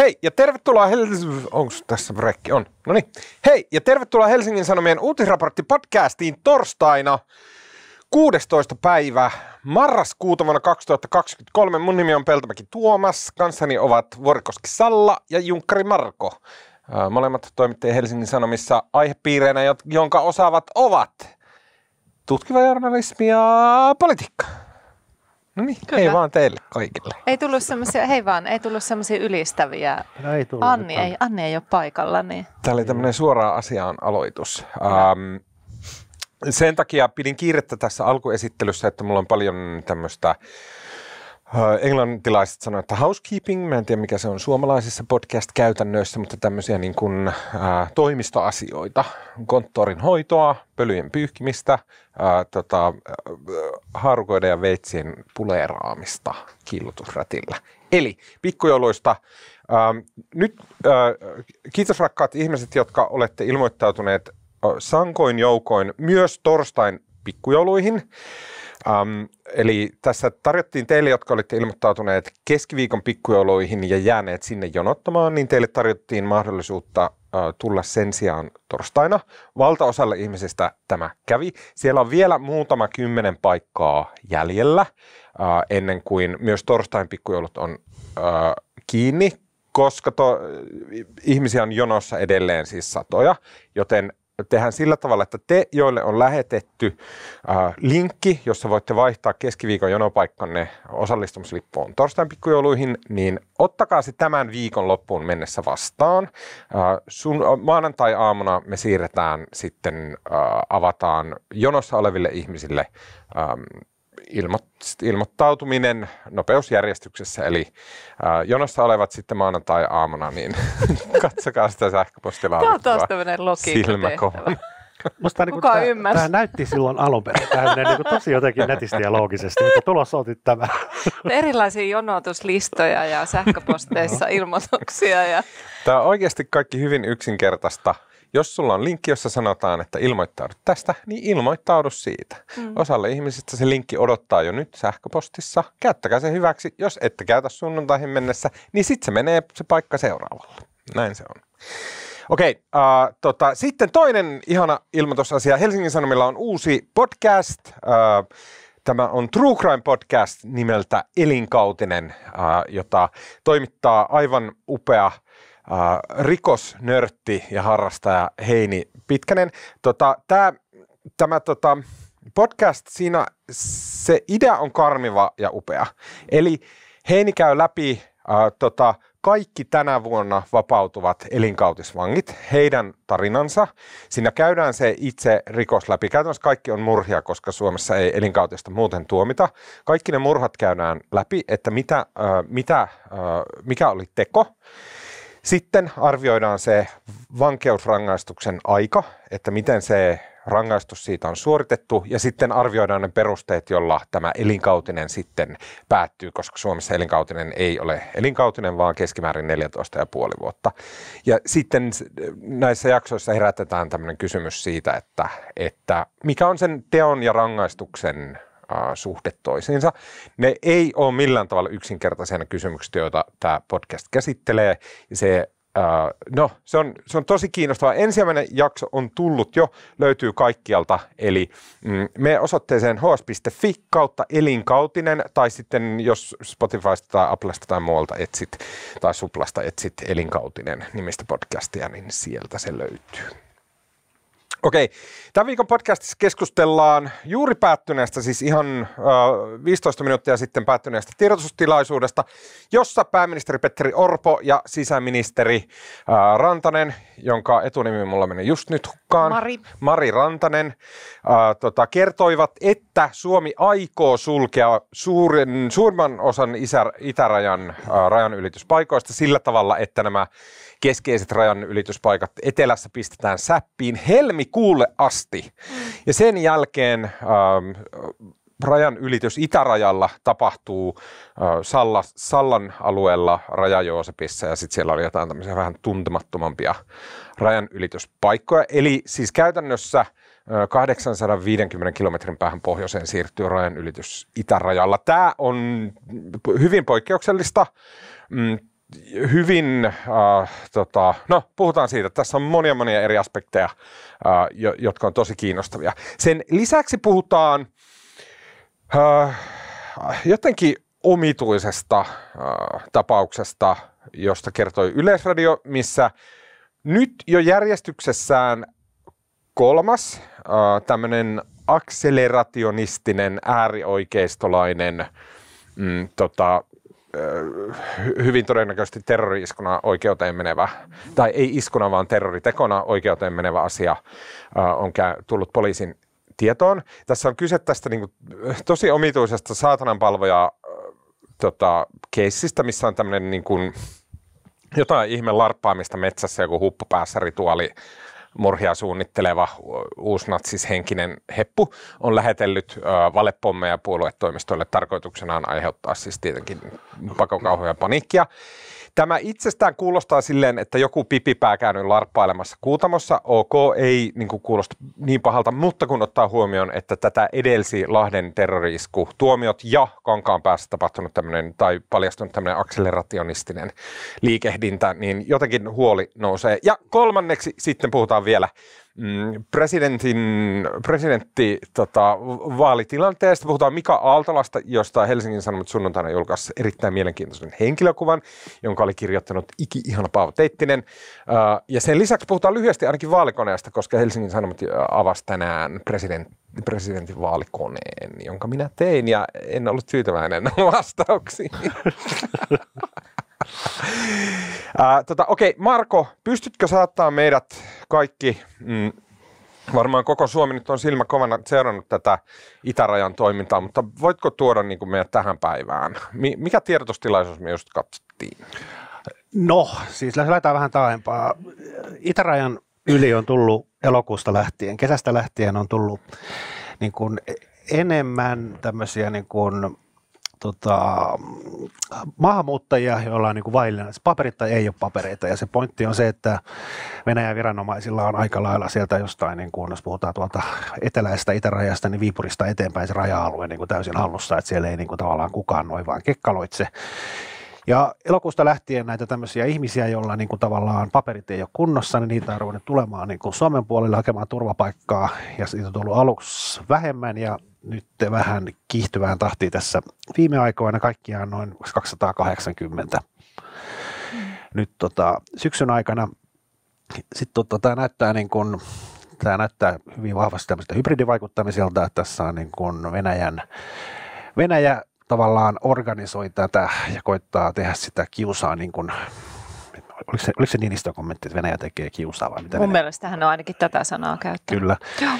Hei ja tervetuloa Helsingin... tässä brekki? On. No niin. Hei ja tervetuloa Helsingin Sanomien uutisraporttipodcastiin torstaina 16. päivä marraskuuta vuonna 2023. Mun nimi on Peltomäki Tuomas, kanssani ovat Vorkoski Salla ja Junkkari Marko. Molemmat toimittajat Helsingin Sanomissa aihepiireinä, jonka osaavat ovat tutkiva journalismi ja politiikka. No niin, Kyllä. hei vaan teille kaikille. Ei tullut semmoisia, hei vaan, ei tullut semmoisia ylistäviä. No ei tullut Anni, ei, Anni ei ole paikalla. Niin. Tämä oli tämmöinen suoraan asiaan aloitus. Ähm, sen takia pidin kiirettä tässä alkuesittelyssä, että mulla on paljon tämmöistä Äh, englantilaiset sanoivat, että housekeeping, mä en tiedä mikä se on suomalaisissa podcast-käytännöissä, mutta tämmöisiä niin kuin, ä, äh, toimistoasioita, konttorin hoitoa, pölyjen pyyhkimistä, ä, äh, tota, ä, haarukoiden ja veitsien puleeraamista kiillotusrätillä. Eli pikkujouluista. Ä, ähm, nyt ä, kiitos rakkaat ihmiset, jotka olette ilmoittautuneet sankoin joukoin myös torstain pikkujouluihin. Um, eli tässä tarjottiin teille, jotka olitte ilmoittautuneet keskiviikon pikkujouluihin ja jääneet sinne jonottamaan, niin teille tarjottiin mahdollisuutta tulla sen sijaan torstaina. Valtaosalle ihmisistä tämä kävi. Siellä on vielä muutama kymmenen paikkaa jäljellä ennen kuin myös torstain pikkujoulut on kiinni koska to, ihmisiä on jonossa edelleen siis satoja, joten tehdään sillä tavalla, että te, joille on lähetetty äh, linkki, jossa voitte vaihtaa keskiviikon jonopaikkanne osallistumislippuun torstain pikkujouluihin, niin ottakaa se tämän viikon loppuun mennessä vastaan. Äh, sun, äh, maanantai-aamuna me siirretään sitten, äh, avataan jonossa oleville ihmisille äh, ilmoittautuminen nopeusjärjestyksessä, eli ää, jonossa olevat sitten maanantai-aamuna, niin katsokaa sitä sähköpostilaa. Tämä on taas tämmöinen logiikka Musta niin Kuka tämä, tämä näytti silloin alun perin tämmöinen niin tosi jotenkin netisti ja loogisesti, mutta tulossa otit tämä. Erilaisia jonotuslistoja ja sähköposteissa ilmoituksia. Ja... Tämä on oikeasti kaikki hyvin yksinkertaista jos sulla on linkki, jossa sanotaan, että ilmoittaudu tästä, niin ilmoittaudu siitä. Mm. Osalle ihmisistä se linkki odottaa jo nyt sähköpostissa. Käyttäkää se hyväksi. Jos ette käytä sunnuntaihin mennessä, niin sitten se menee se paikka seuraavalle. Näin se on. Okei, äh, tota, sitten toinen ihana ilmoitusasia. Helsingin Sanomilla on uusi podcast. Äh, Tämä on True Crime Podcast nimeltä Elinkautinen, äh, jota toimittaa aivan upea rikosnörtti ja harrastaja Heini Pitkänen. Tota, tää, tämä tota, podcast, siinä se idea on karmiva ja upea. Eli Heini käy läpi äh, tota, kaikki tänä vuonna vapautuvat elinkautisvangit, heidän tarinansa. Siinä käydään se itse rikos läpi. Käytännössä kaikki on murhia, koska Suomessa ei elinkautista muuten tuomita. Kaikki ne murhat käydään läpi, että mitä, äh, mitä, äh, mikä oli teko. Sitten arvioidaan se vankeusrangaistuksen aika, että miten se rangaistus siitä on suoritettu ja sitten arvioidaan ne perusteet, jolla tämä elinkautinen sitten päättyy, koska Suomessa elinkautinen ei ole elinkautinen, vaan keskimäärin 14,5 vuotta. Ja sitten näissä jaksoissa herätetään tämmöinen kysymys siitä, että, että mikä on sen teon ja rangaistuksen suhde toisiinsa. Ne ei ole millään tavalla yksinkertaisia ne kysymykset, joita tämä podcast käsittelee. Se no, se on, se on tosi kiinnostavaa. Ensimmäinen jakso on tullut jo, löytyy kaikkialta, eli mm, me osoitteeseen hs.fi kautta elinkautinen, tai sitten jos Spotifysta tai Applesta tai muualta etsit, tai Suplasta etsit elinkautinen nimistä podcastia, niin sieltä se löytyy. Okei, tämän viikon podcastissa keskustellaan juuri päättyneestä, siis ihan 15 äh, minuuttia sitten päättyneestä tiedotustilaisuudesta, jossa pääministeri Petteri Orpo ja sisäministeri äh, Rantanen, jonka etunimi mulla meni just nyt hukkaan, Mari, Mari Rantanen, äh, tota, kertoivat, että Suomi aikoo sulkea suurin, suurimman osan isä, itärajan rajanylityspaikoista sillä tavalla, että nämä keskeiset rajan ylityspaikat etelässä pistetään säppiin helmikuulle asti. Mm. Ja sen jälkeen ähm, rajan ylitys itärajalla tapahtuu äh, Salla, Sallan alueella Rajajoosepissa ja sitten siellä oli jotain tämmöisiä vähän tuntemattomampia rajan ylityspaikkoja. Eli siis käytännössä 850 äh, kilometrin päähän pohjoiseen siirtyy rajan ylitys itärajalla. Tämä on hyvin poikkeuksellista. Mm, hyvin, äh, tota, no puhutaan siitä, tässä on monia monia eri aspekteja, äh, jotka on tosi kiinnostavia. Sen lisäksi puhutaan äh, jotenkin omituisesta äh, tapauksesta, josta kertoi Yleisradio, missä nyt jo järjestyksessään kolmas äh, tämmöinen akselerationistinen äärioikeistolainen mm, tota, hyvin todennäköisesti terrori-iskuna oikeuteen menevä, tai ei iskuna, vaan terroritekona oikeuteen menevä asia on tullut poliisin tietoon. Tässä on kyse tästä niin kuin, tosi omituisesta saatananpalvoja tota, keissistä, missä on tämmöinen niin kuin, jotain ihme larppaamista metsässä, joku huppupäässä rituaali murhia suunnitteleva uusnatsishenkinen heppu on lähetellyt valepommeja puoluetoimistoille tarkoituksenaan aiheuttaa siis tietenkin pakokauhoja ja paniikkia. Tämä itsestään kuulostaa silleen, että joku pipipää käynyt larppailemassa kuutamossa. Ok, ei niin kuin kuulosta niin pahalta, mutta kun ottaa huomioon, että tätä edelsi Lahden terrorisku, tuomiot ja Kankaan päässä tapahtunut tämmöinen tai paljastunut tämmöinen akselerationistinen liikehdintä, niin jotenkin huoli nousee. Ja kolmanneksi sitten puhutaan vielä Mm, presidentin, presidentti tota, vaalitilanteesta. Puhutaan Mika Aaltolasta, josta Helsingin Sanomat sunnuntaina julkaisi erittäin mielenkiintoisen henkilökuvan, jonka oli kirjoittanut iki-ihana Paavo Teittinen. Ja sen lisäksi puhutaan lyhyesti ainakin vaalikoneesta, koska Helsingin Sanomat avasi tänään presidentti presidentin vaalikoneen, jonka minä tein ja en ollut tyytyväinen vastauksiin. Ää, tota, okei, Marko, pystytkö saattaa meidät kaikki, mm, varmaan koko Suomi nyt on silmä kovana seurannut tätä itärajan toimintaa, mutta voitko tuoda niin kuin meidät tähän päivään? Mikä tiedotustilaisuus me just katsottiin? No, siis lähdetään vähän taaempaa. Itärajan yli on tullut elokuusta lähtien, kesästä lähtien on tullut niin kuin e-, enemmän tämmöisiä niin kuin, tota, maahanmuuttajia, joilla on niin vaillinaisia paperit tai ei ole papereita. Ja se pointti on se, että Venäjän viranomaisilla on aika lailla sieltä jostain, niin kuin, jos puhutaan tuolta eteläisestä itärajasta, niin Viipurista eteenpäin se raja-alue niin kuin täysin hallussa, että siellä ei niin kuin, tavallaan kukaan noin vaan kekkaloitse. Ja elokuusta lähtien näitä tämmöisiä ihmisiä, joilla niin kuin tavallaan paperit ei ole kunnossa, niin niitä on ruvennut tulemaan niin kuin Suomen puolelle hakemaan turvapaikkaa. Ja siitä on tullut aluksi vähemmän ja nyt vähän kiihtyvään tahtiin tässä viime aikoina, kaikkiaan noin 280. Hmm. Nyt tota, syksyn aikana sitten tota, tämä näyttää niin kun tämä näyttää hyvin vahvasti tämmöistä hybridivaikuttamiselta, että tässä on niin kun Venäjän, Venäjä tavallaan organisoi tätä ja koittaa tehdä sitä kiusaa niin kun Oliko se, oliko se Niinistön kommentti, että Venäjä tekee kiusaa vai mitä? Mun Venäjä? mielestä hän on ainakin tätä sanaa käyttänyt. Kyllä. Joo.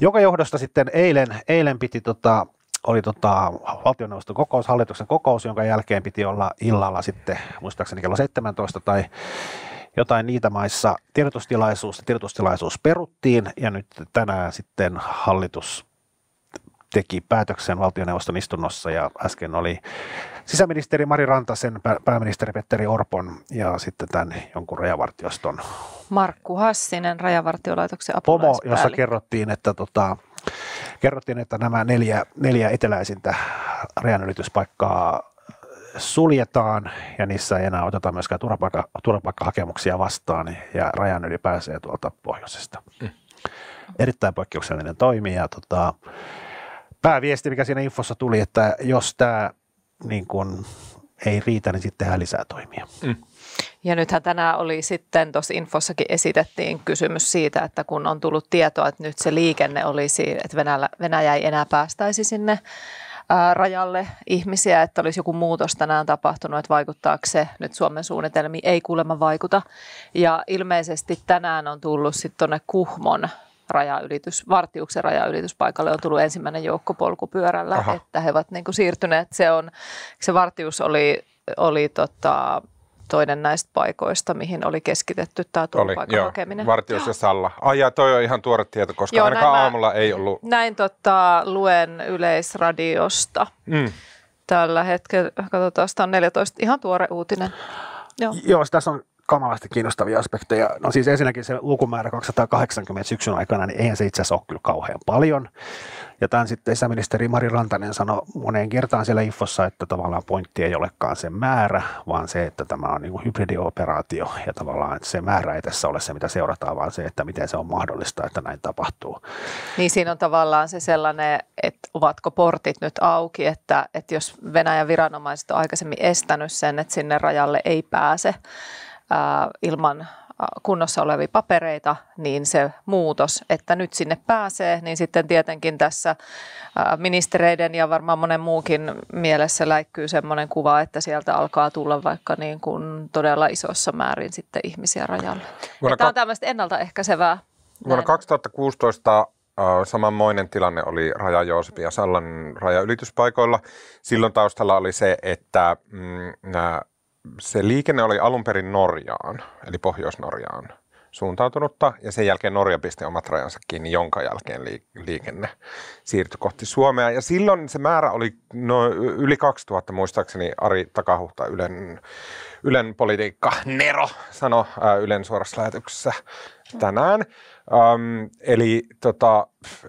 Joka johdosta sitten eilen, eilen piti tota, oli tota, valtioneuvoston kokous, hallituksen kokous, jonka jälkeen piti olla illalla sitten, muistaakseni kello 17 tai jotain niitä maissa tiedotustilaisuus. Tiedotustilaisuus peruttiin ja nyt tänään sitten hallitus teki päätöksen valtioneuvoston istunnossa ja äsken oli sisäministeri Mari Rantasen, pääministeri Petteri Orpon ja sitten tämän jonkun rajavartioston. Markku Hassinen, rajavartiolaitoksen apulaispäällikkö. Pomo, jossa kerrottiin, että tota, kerrottiin, että nämä neljä, neljä eteläisintä rajanylityspaikkaa suljetaan ja niissä ei enää oteta myöskään turvapaikka, turvapaikkahakemuksia vastaan ja rajan yli pääsee tuolta pohjoisesta. Mm. Erittäin poikkeuksellinen toimi ja tota, pääviesti, mikä siinä infossa tuli, että jos tämä niin kun, ei riitä, niin sitten tehdään lisää toimia. Mm. Ja nythän tänään oli sitten, tuossa infossakin esitettiin kysymys siitä, että kun on tullut tietoa, että nyt se liikenne olisi, että Venäjä, Venäjä ei enää päästäisi sinne ää, rajalle ihmisiä, että olisi joku muutos tänään tapahtunut, että vaikuttaako se nyt Suomen suunnitelmiin, ei kuulemma vaikuta. Ja ilmeisesti tänään on tullut sitten tuonne Kuhmon rajaylitys, Vartiuksen rajaylityspaikalle on tullut ensimmäinen joukko polkupyörällä, Aha. että he ovat niin kuin siirtyneet. Se, on, se Vartius oli, oli tota, toinen näistä paikoista, mihin oli keskitetty tämä turvapaikan oli, hakeminen. Vartius ja Salla. Ai ja toi on ihan tuore tieto, koska joo, ainakaan näin aamulla mä, ei ollut. Näin tota, luen yleisradiosta. Mm. Tällä hetkellä, katsotaan, tämä on 14, ihan tuore uutinen. Joo, joo tässä on kamalasti kiinnostavia aspekteja. No siis ensinnäkin se lukumäärä 280 syksyn aikana, niin eihän se itse asiassa ole kyllä kauhean paljon. Ja tämän sitten sisäministeri Mari Rantanen sanoi moneen kertaan siellä infossa, että tavallaan pointti ei olekaan se määrä, vaan se, että tämä on niin kuin hybridioperaatio ja tavallaan että se määrä ei tässä ole se, mitä seurataan, vaan se, että miten se on mahdollista, että näin tapahtuu. Niin siinä on tavallaan se sellainen, että ovatko portit nyt auki, että, että jos Venäjän viranomaiset on aikaisemmin estänyt sen, että sinne rajalle ei pääse, ilman kunnossa olevia papereita, niin se muutos, että nyt sinne pääsee, niin sitten tietenkin tässä ministereiden ja varmaan monen muukin mielessä läikkyy semmoinen kuva, että sieltä alkaa tulla vaikka niin kuin todella isossa määrin sitten ihmisiä rajalle. Vuonna Tämä on tämmöistä ennaltaehkäisevää. Vuonna 2016 samanmoinen tilanne oli Raja Joosepin ja Sallan rajaylityspaikoilla. Silloin taustalla oli se, että mm, nämä se liikenne oli alun perin Norjaan, eli Pohjois-Norjaan suuntautunutta, ja sen jälkeen Norja pisti omat rajansa kiinni, jonka jälkeen liikenne siirtyi kohti Suomea. Ja silloin se määrä oli no, yli 2000, muistaakseni Ari Takahuhta, Ylen, Ylen politiikka, Nero, sanoi äh, Ylen suorassa lähetyksessä tänään. Um, eli tota, äh,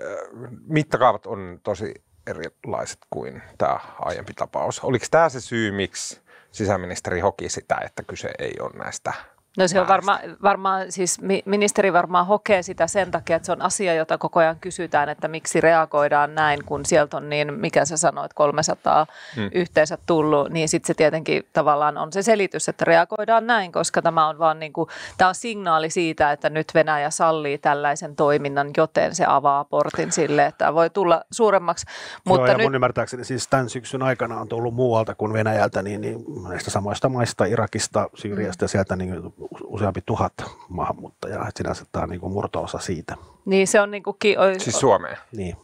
mittakaavat on tosi erilaiset kuin tämä aiempi tapaus. Oliko tämä se syy, miksi sisäministeri hoki sitä, että kyse ei ole näistä No se on varma, varmaan, siis ministeri varmaan hokee sitä sen takia, että se on asia, jota koko ajan kysytään, että miksi reagoidaan näin, kun sieltä on niin, mikä sä sanoit, 300 hmm. yhteensä tullut, niin sitten se tietenkin tavallaan on se selitys, että reagoidaan näin, koska tämä on vaan niin kuin, tämä on signaali siitä, että nyt Venäjä sallii tällaisen toiminnan, joten se avaa portin sille, että voi tulla suuremmaksi. Mutta Joo, ja nyt... ymmärtääkseni siis tämän syksyn aikana on tullut muualta kuin Venäjältä, niin, niin näistä samoista maista, Irakista, Syyriasta mm. ja sieltä niin useampi tuhat maahanmuuttajaa. että sinänsä tämä on niin kuin murto-osa siitä. Niin se on niin kuin... Ki- siis Suomeen? Niin.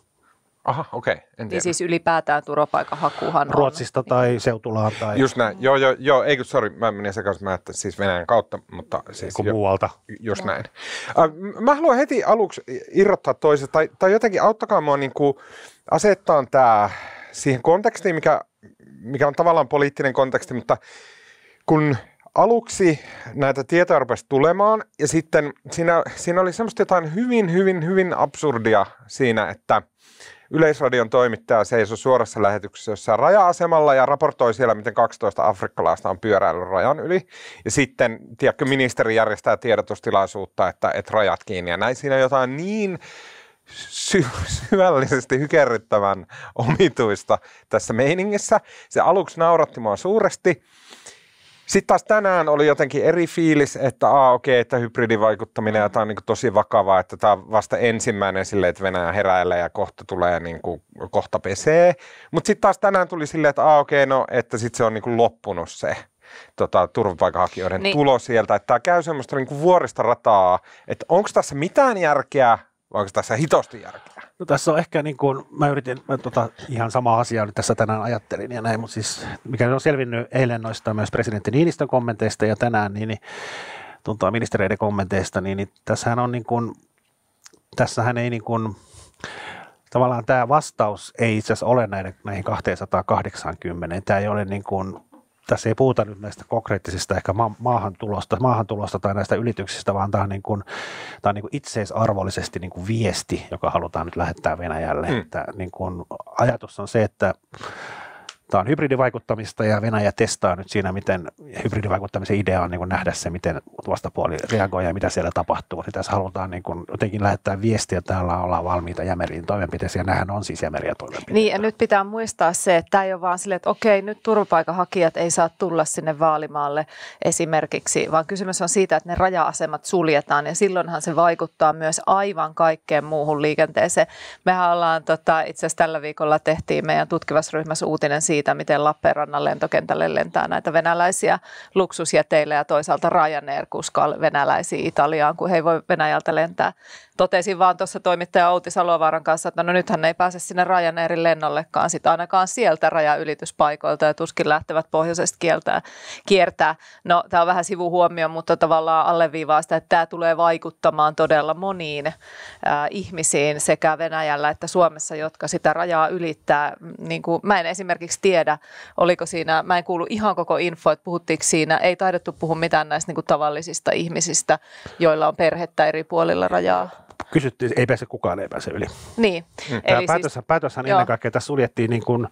Aha, okei. Okay, en niin siis ylipäätään turvapaikanhakuhan Ruotsista on. tai niin. Seutulaan tai... Just näin. Joo, joo, joo. kun, sori, mä menin sekaisin. Mä että siis Venäjän kautta, mutta siis... Joku muualta. Just näin. Äh, mä haluan heti aluksi irrottaa toisesta, tai, tai jotenkin auttakaa mua niin kuin asettaa tämä siihen kontekstiin, mikä, mikä on tavallaan poliittinen konteksti, mutta kun aluksi näitä tietoja rupesi tulemaan ja sitten siinä, siinä oli semmoista jotain hyvin, hyvin, hyvin absurdia siinä, että Yleisradion toimittaja seisoi suorassa lähetyksessä jossain raja-asemalla ja raportoi siellä, miten 12 afrikkalaista on pyöräillyt rajan yli. Ja sitten, tiedätkö, ministeri järjestää tiedotustilaisuutta, että, että rajat kiinni ja näin. Siinä jotain niin sy- syvällisesti hykerryttävän omituista tässä meiningissä. Se aluksi nauratti mua suuresti. Sitten taas tänään oli jotenkin eri fiilis, että aa, okei, okay, että hybridivaikuttaminen ja tämä on niin kuin tosi vakavaa, että tämä on vasta ensimmäinen silleen, että Venäjä heräilee ja kohta tulee, niin kuin, kohta pesee. Mutta sitten taas tänään tuli silleen, että aa, okei, okay, no, että sitten se on niin kuin loppunut se tota, turvapaikanhakijoiden niin. tulo sieltä. Että tämä käy semmoista niin kuin vuorista rataa, että onko tässä mitään järkeä vai onko tässä hitosti järkeä? No tässä on ehkä niin kuin, mä yritin, mä tota, ihan sama asia nyt tässä tänään ajattelin ja näin, mutta siis mikä on selvinnyt eilen noista myös presidentti Niinistön kommenteista ja tänään, niin, niin tuntaa ministereiden kommenteista, niin, niin tässähän on niin kuin, tässähän ei niin kuin, tavallaan tämä vastaus ei itse asiassa ole näiden, näihin 280. Tämä ei ole niin kuin tässä ei puhuta nyt näistä konkreettisista ehkä ma- maahantulosta, maahantulosta tai näistä ylityksistä, vaan tämä on, niin kuin, tämä on niin kuin itseisarvollisesti niin kuin viesti, joka halutaan nyt lähettää Venäjälle. Mm. Että, niin kuin, ajatus on se, että tämä on hybridivaikuttamista ja Venäjä testaa nyt siinä, miten hybridivaikuttamisen idea on niin kuin nähdä se, miten vastapuoli reagoi ja mitä siellä tapahtuu. Eli tässä halutaan niin kuin jotenkin lähettää viestiä, että täällä ollaan valmiita jämeriin toimenpiteisiin ja on siis jämeriä toimenpiteitä. Niin ja nyt pitää muistaa se, että tämä ei ole vaan silleen, että okei nyt turvapaikanhakijat ei saa tulla sinne vaalimaalle esimerkiksi, vaan kysymys on siitä, että ne raja-asemat suljetaan ja silloinhan se vaikuttaa myös aivan kaikkeen muuhun liikenteeseen. Mehän ollaan tota, itse asiassa tällä viikolla tehtiin meidän tutkivassa ryhmässä uutinen siitä, siitä, miten Lappeenrannan lentokentälle lentää näitä venäläisiä luksusjäteillä ja toisaalta Ryanair kuskaa venäläisiä Italiaan, kun he ei voi Venäjältä lentää totesin vaan tuossa toimittaja Outi Salovaaran kanssa, että no nythän ne ei pääse sinne Ryanairin lennollekaan sit ainakaan sieltä rajaylityspaikoilta ja tuskin lähtevät pohjoisesta kieltää, kiertää. No tämä on vähän sivuhuomio, mutta tavallaan alleviivaa sitä, että tämä tulee vaikuttamaan todella moniin ää, ihmisiin sekä Venäjällä että Suomessa, jotka sitä rajaa ylittää. Niin kuin, mä en esimerkiksi tiedä, oliko siinä, mä en kuulu ihan koko info, että puhuttiinko siinä, ei taidettu puhua mitään näistä niin kuin tavallisista ihmisistä, joilla on perhettä eri puolilla rajaa kysyttiin, ei pääse kukaan, ei pääse yli. Niin. Tämä mm. Eli siis- päätös, siis, päätöshän joo. ennen kaikkea tässä suljettiin niin kuin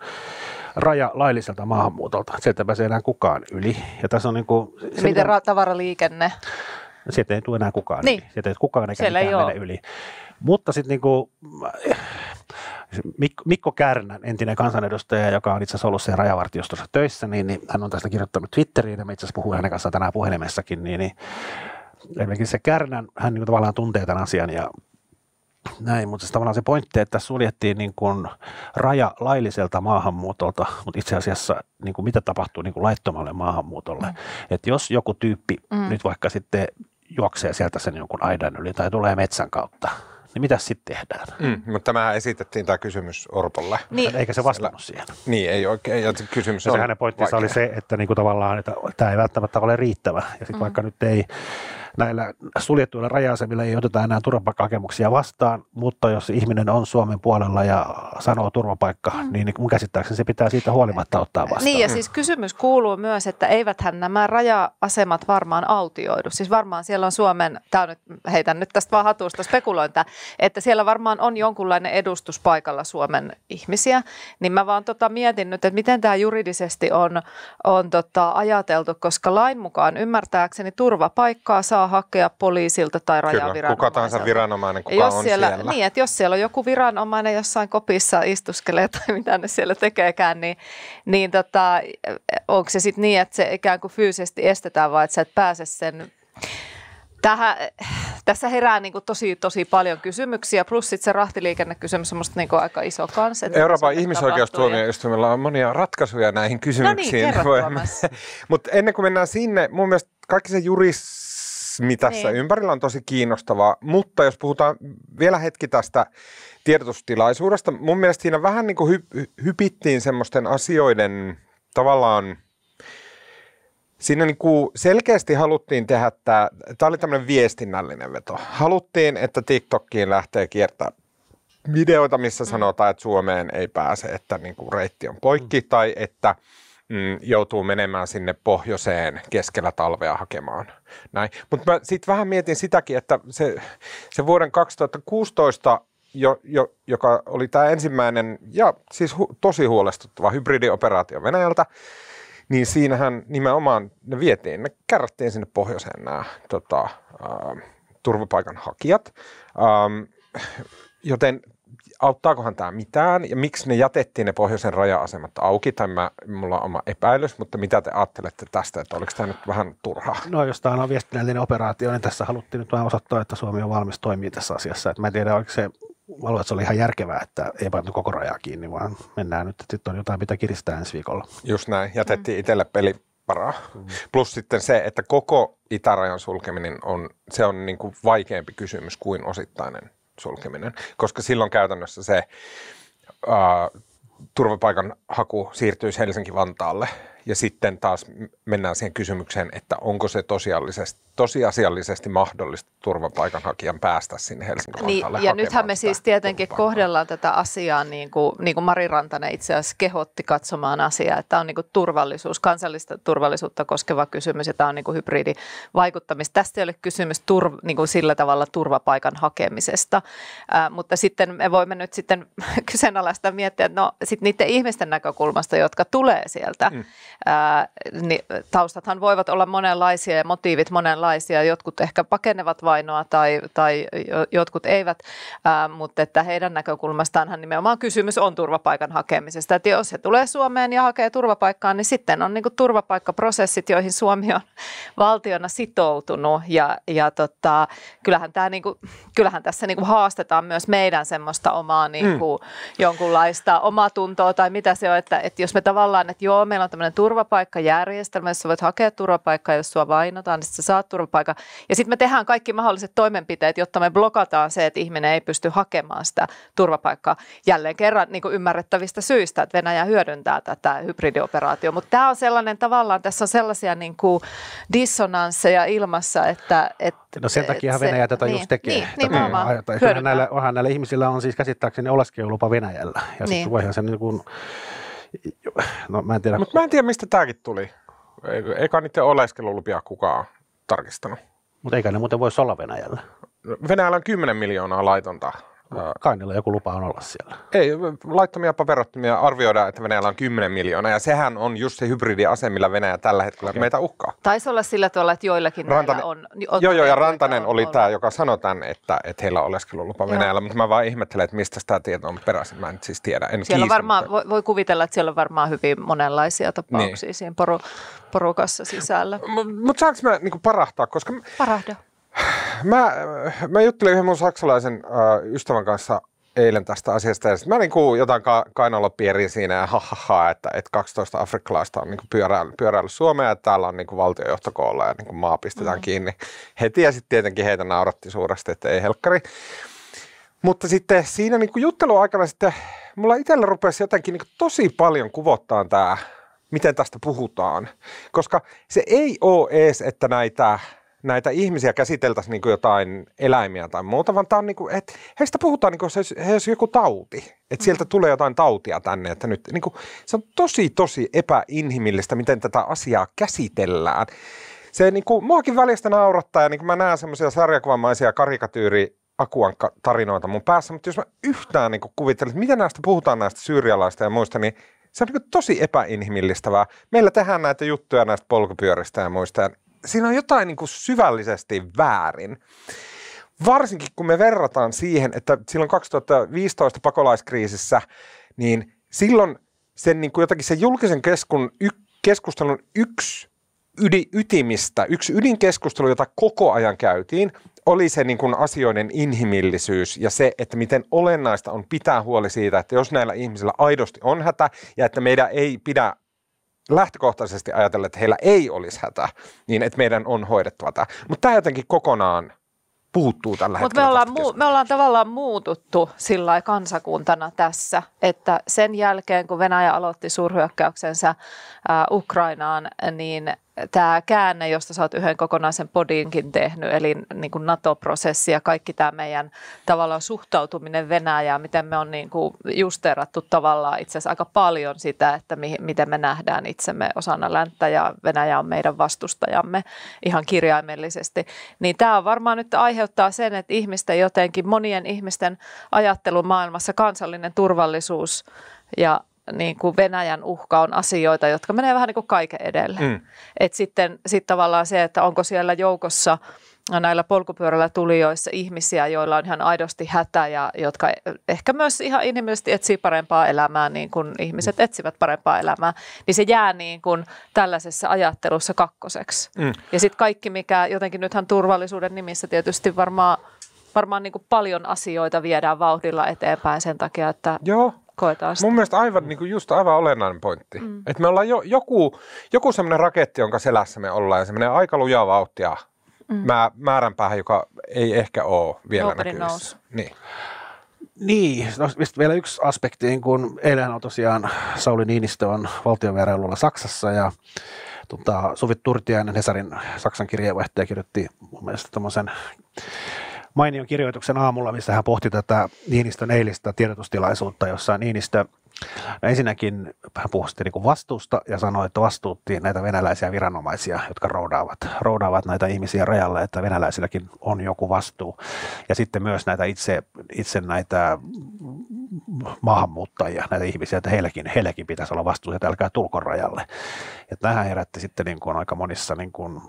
raja lailliselta maahanmuutolta. Sieltä ei pääse enää kukaan yli. Ja tässä on niin kuin, se, Miten mitä, tavaraliikenne? Sieltä ei tule enää kukaan niin. yli. Sieltä ei kukaan eikä Siellä ei mene yli. Mutta sitten niin kuin, Mikko Kärnän, entinen kansanedustaja, joka on itse asiassa ollut siellä rajavartiostossa töissä, niin, niin hän on tästä kirjoittanut Twitteriin, ja me itse asiassa puhuin hänen kanssaan tänään puhelimessakin, niin, niin esimerkiksi se Kärnän, hän niin kuin tavallaan tuntee tämän asian ja näin, mutta siis tavallaan se pointti, että suljettiin niin kuin raja lailliselta maahanmuutolta, mutta itse asiassa niin kuin mitä tapahtuu niin kuin laittomalle maahanmuutolle. Mm. Että jos joku tyyppi mm. nyt vaikka sitten juoksee sieltä sen jonkun aidan yli tai tulee metsän kautta, niin mitä sitten tehdään? Mm, mutta tämä esitettiin tämä kysymys Orpolle. Niin. Eikä se vastannut siihen. Niin, ei oikein. Ja kysymys ja on hänen pointtinsa oli se, että niinku tavallaan että tämä ei välttämättä ole riittävä. Ja sitten mm. vaikka nyt ei näillä suljettuilla raja-asemilla ei oteta enää turvapaikkahakemuksia vastaan, mutta jos ihminen on Suomen puolella ja sanoo turvapaikka, mm. niin mun käsittääkseni se pitää siitä huolimatta ottaa vastaan. Niin ja siis mm. kysymys kuuluu myös, että eiväthän nämä raja-asemat varmaan autioidu. Siis varmaan siellä on Suomen, tämä nyt, heitän nyt tästä vaan hatusta spekulointa, että siellä varmaan on jonkunlainen edustus paikalla Suomen ihmisiä, niin mä vaan tota mietin nyt, että miten tämä juridisesti on, on tota ajateltu, koska lain mukaan ymmärtääkseni turvapaikkaa saa saa hakea poliisilta tai rajaviranomaiselta. Kyllä, kuka tahansa viranomainen, kuka jos on siellä, siellä. Niin, että jos siellä on joku viranomainen jossain kopissa istuskelee tai mitä ne siellä tekeekään, niin, niin tota, onko se sitten niin, että se ikään kuin fyysisesti estetään vai että sä et pääse sen Tähän, tässä herää niin tosi, tosi paljon kysymyksiä, plus sitten se rahtiliikennekysymys on niin aika iso kanssa. Euroopan ihmisoikeustuomioistuimella on monia ratkaisuja näihin kysymyksiin. No niin, Mutta ennen kuin mennään sinne, mun mielestä kaikki se juris mitä tässä niin. ympärillä on tosi kiinnostavaa. Mutta jos puhutaan vielä hetki tästä tiedotustilaisuudesta, mun mielestä siinä vähän niin kuin hy- hypittiin semmoisten asioiden tavallaan, siinä niin kuin selkeästi haluttiin tehdä tämä, tämä oli tämmöinen viestinnällinen veto. Haluttiin, että TikTokkiin lähtee kiertää videoita, missä mm. sanotaan, että Suomeen ei pääse, että niin kuin reitti on poikki mm. tai että – mm, joutuu menemään sinne pohjoiseen keskellä talvea hakemaan. Näin. Mutta mä sitten vähän mietin sitäkin, että se, se vuoden 2016 jo, jo, joka oli tämä ensimmäinen ja siis hu, tosi huolestuttava hybridioperaatio Venäjältä, niin siinähän nimenomaan ne vietiin, ne kärrättiin sinne pohjoiseen nämä tota, äh, turvapaikanhakijat. Ähm, joten auttaakohan tämä mitään ja miksi ne jätettiin ne pohjoisen raja-asemat auki? Tai mä, mulla on oma epäilys, mutta mitä te ajattelette tästä, että oliko tämä nyt vähän turhaa? No jos tämä on viestinnällinen operaatio, niin tässä haluttiin nyt vähän osoittaa, että Suomi on valmis toimia tässä asiassa. Et mä en tiedä, oliko se mä luulen, että se oli ihan järkevää, että ei pantu koko rajaa kiinni, vaan mennään nyt, että sitten on jotain, mitä kiristää ensi viikolla. Just näin, jätettiin mm. itselle peli paraa. Mm. Plus sitten se, että koko itärajan sulkeminen on, se on niin kuin vaikeampi kysymys kuin osittainen sulkeminen, koska silloin käytännössä se ää, turvapaikan haku siirtyisi Helsinki-Vantaalle – ja sitten taas mennään siihen kysymykseen, että onko se tosiasiallisesti, tosiasiallisesti mahdollista turvapaikanhakijan päästä sinne Helsingin niin, Ja nythän me siis tietenkin kohdellaan tätä asiaa, niin kuin, niin kuin Mari Rantanen itse asiassa kehotti katsomaan asiaa, että tämä on niin kuin turvallisuus, kansallista turvallisuutta koskeva kysymys ja tämä on niin kuin hybridivaikuttamista. Tästä ei ole kysymys tur, niin kuin sillä tavalla turvapaikan hakemisesta, äh, mutta sitten me voimme nyt sitten kyseenalaista miettiä, että no sitten niiden ihmisten näkökulmasta, jotka tulee sieltä, mm niin taustathan voivat olla monenlaisia ja motiivit monenlaisia. Jotkut ehkä pakenevat vainoa tai, tai jotkut eivät, mutta että heidän näkökulmastaanhan nimenomaan kysymys on turvapaikan hakemisesta. Että jos he tulee Suomeen ja hakee turvapaikkaa, niin sitten on niin turvapaikkaprosessit, joihin Suomi on valtiona sitoutunut ja, ja tota, kyllähän, tämä niin kuin, kyllähän tässä niin kuin haastetaan myös meidän semmoista omaa niin kuin, mm. jonkunlaista omatuntoa tai mitä se on, että, että jos me tavallaan, että joo, meillä on tämmöinen turvapaikkajärjestelmä, jos voit hakea turvapaikkaa, jos sua vainotaan, niin sä saat turvapaikan. Ja sitten me tehdään kaikki mahdolliset toimenpiteet, jotta me blokataan se, että ihminen ei pysty hakemaan sitä turvapaikkaa. Jälleen kerran niin ymmärrettävistä syistä, että Venäjä hyödyntää tätä hybridioperaatio. Mutta tämä on sellainen tavallaan, tässä on sellaisia niin kuin dissonansseja ilmassa, että... että no sen takia se, Venäjä tätä niin, just tekee. Niin, niin, niin, näillä, onhan näillä ihmisillä on siis käsittääkseni oleskelulupa Venäjällä. Ja siis niin. sitten voihan sen niin kuin No mä en tiedä. Mutta mä en tiedä, mistä tämäkin tuli. Eikä niiden oleskelulupia kukaan tarkistanut. Mutta eikä ne muuten voisi olla Venäjällä. No, Venäjällä on 10 miljoonaa laitonta Kai niillä joku lupa on olla siellä. Ei, laittomia paperottomia arvioidaan, että Venäjällä on 10 miljoonaa, ja sehän on just se hybridiase, millä Venäjä tällä hetkellä okay. meitä uhkaa. Taisi olla sillä tavalla, että joillakin Rantanen, on, niin on... Joo, joo, ja Rantanen on, oli on, tämä, joka sanoi tämän, että, että heillä on oleskelulupa joo. Venäjällä, mutta mä vaan ihmettelen, että mistä tämä tieto on peräisin. Mä en siis tiedä, en siellä kiistä, varmaan, mutta... voi, kuvitella, että siellä on varmaan hyvin monenlaisia tapauksia niin. siinä poru, porukassa sisällä. M- mutta saanko mä niinku parahtaa? Koska Parahda mä, mä juttelin yhden mun saksalaisen äh, ystävän kanssa eilen tästä asiasta. Ja mä niin kuin jotain ka- kainolla pierin siinä ja ha, ha, ha, että, että 12 afrikkalaista on niin pyöräillyt pyöräily, pyöräily Suomea ja täällä on niin kuin valtiojohtokoolla ja niin kuin maa pistetään mm-hmm. kiinni heti. Ja sitten tietenkin heitä nauratti suuresti, että ei helkkari. Mutta sitten siinä niin kuin juttelun aikana sitten mulla itsellä rupesi jotenkin niin kuin tosi paljon kuvottaa tämä, miten tästä puhutaan. Koska se ei ole ees, että näitä näitä ihmisiä käsiteltäisiin niin kuin jotain eläimiä tai muuta, vaan tämä on niin kuin, että heistä puhutaan niin kuin se, he olisi joku tauti. Että sieltä mm. tulee jotain tautia tänne, että nyt niin kuin, se on tosi, tosi epäinhimillistä, miten tätä asiaa käsitellään. Se niin kuin, muakin välistä naurattaa ja niin kuin mä näen semmoisia sarjakuvamaisia karikatyyri akuankka tarinoita mun päässä, mutta jos mä yhtään niin kuvittelen, että miten näistä puhutaan näistä syyrialaista ja muista, niin se on niin tosi epäinhimillistävää. Meillä tehdään näitä juttuja näistä polkupyöristä ja muista, ja siinä on jotain niin kuin syvällisesti väärin. Varsinkin kun me verrataan siihen, että silloin 2015 pakolaiskriisissä, niin silloin sen, niin kuin jotakin sen julkisen keskun, y, keskustelun yksi ydi, ytimistä, yksi ydinkeskustelu, jota koko ajan käytiin, oli se niin kuin asioiden inhimillisyys ja se, että miten olennaista on pitää huoli siitä, että jos näillä ihmisillä aidosti on hätä ja että meidän ei pidä lähtökohtaisesti ajatella, että heillä ei olisi hätä, niin että meidän on hoidettava tämä. Mutta tämä jotenkin kokonaan puuttuu tällä Mut hetkellä. Mutta me, ollaan muu, me ollaan tavallaan muututtu sillä kansakuntana tässä, että sen jälkeen kun Venäjä aloitti suurhyökkäyksensä äh, Ukrainaan, niin tämä käänne, josta sä oot yhden kokonaisen podinkin tehnyt, eli niin kuin NATO-prosessi ja kaikki tämä meidän tavallaan suhtautuminen Venäjään, miten me on niin kuin justerattu tavallaan itse asiassa aika paljon sitä, että mi- miten me nähdään itsemme osana länttä ja Venäjä on meidän vastustajamme ihan kirjaimellisesti. Niin tämä varmaan nyt aiheuttaa sen, että ihmisten jotenkin, monien ihmisten ajattelumaailmassa kansallinen turvallisuus ja niin kuin Venäjän uhka on asioita, jotka menee vähän niin kuin kaiken edelle. Mm. Et sitten sit tavallaan se, että onko siellä joukossa näillä polkupyörällä tulijoissa ihmisiä, joilla on ihan aidosti hätä ja jotka ehkä myös ihan inhimillisesti etsii parempaa elämää, niin kuin ihmiset mm. etsivät parempaa elämää, niin se jää niin kuin tällaisessa ajattelussa kakkoseksi. Mm. Ja sitten kaikki, mikä jotenkin nythän turvallisuuden nimissä tietysti varmaan varmaan niin kuin paljon asioita viedään vauhdilla eteenpäin sen takia, että Joo koetaan sitä. Mun mielestä aivan, niin kuin just aivan olennainen pointti. Mm. Että me ollaan jo, joku, joku semmoinen raketti, jonka selässä me ollaan ja semmoinen aika lujaa vauhtia mm. mä, määränpäähän, joka ei ehkä ole vielä Nobody näkyvissä. Knows. Niin. Niin, no, vielä yksi aspekti, niin kun eilen on tosiaan Sauli Niinistö on valtionvierailulla Saksassa ja tota, Suvi Turtiainen Hesarin Saksan kirjeenvaihtaja kirjoitti mun mielestä tämmöisen mainion kirjoituksen aamulla, missä hän pohti tätä Niinistön eilistä tiedotustilaisuutta, jossa Niinistö No ensinnäkin hän puhui niin vastuusta ja sanoi, että vastuutti näitä venäläisiä viranomaisia, jotka roudaavat, roudaavat näitä ihmisiä rajalle, että venäläisilläkin on joku vastuu. Ja sitten myös näitä itse, itse näitä maahanmuuttajia, näitä ihmisiä, että heilläkin, heilläkin pitäisi olla vastuu, että älkää tulko rajalle. Ja tähän herätti sitten niin kuin aika monissa niin kuin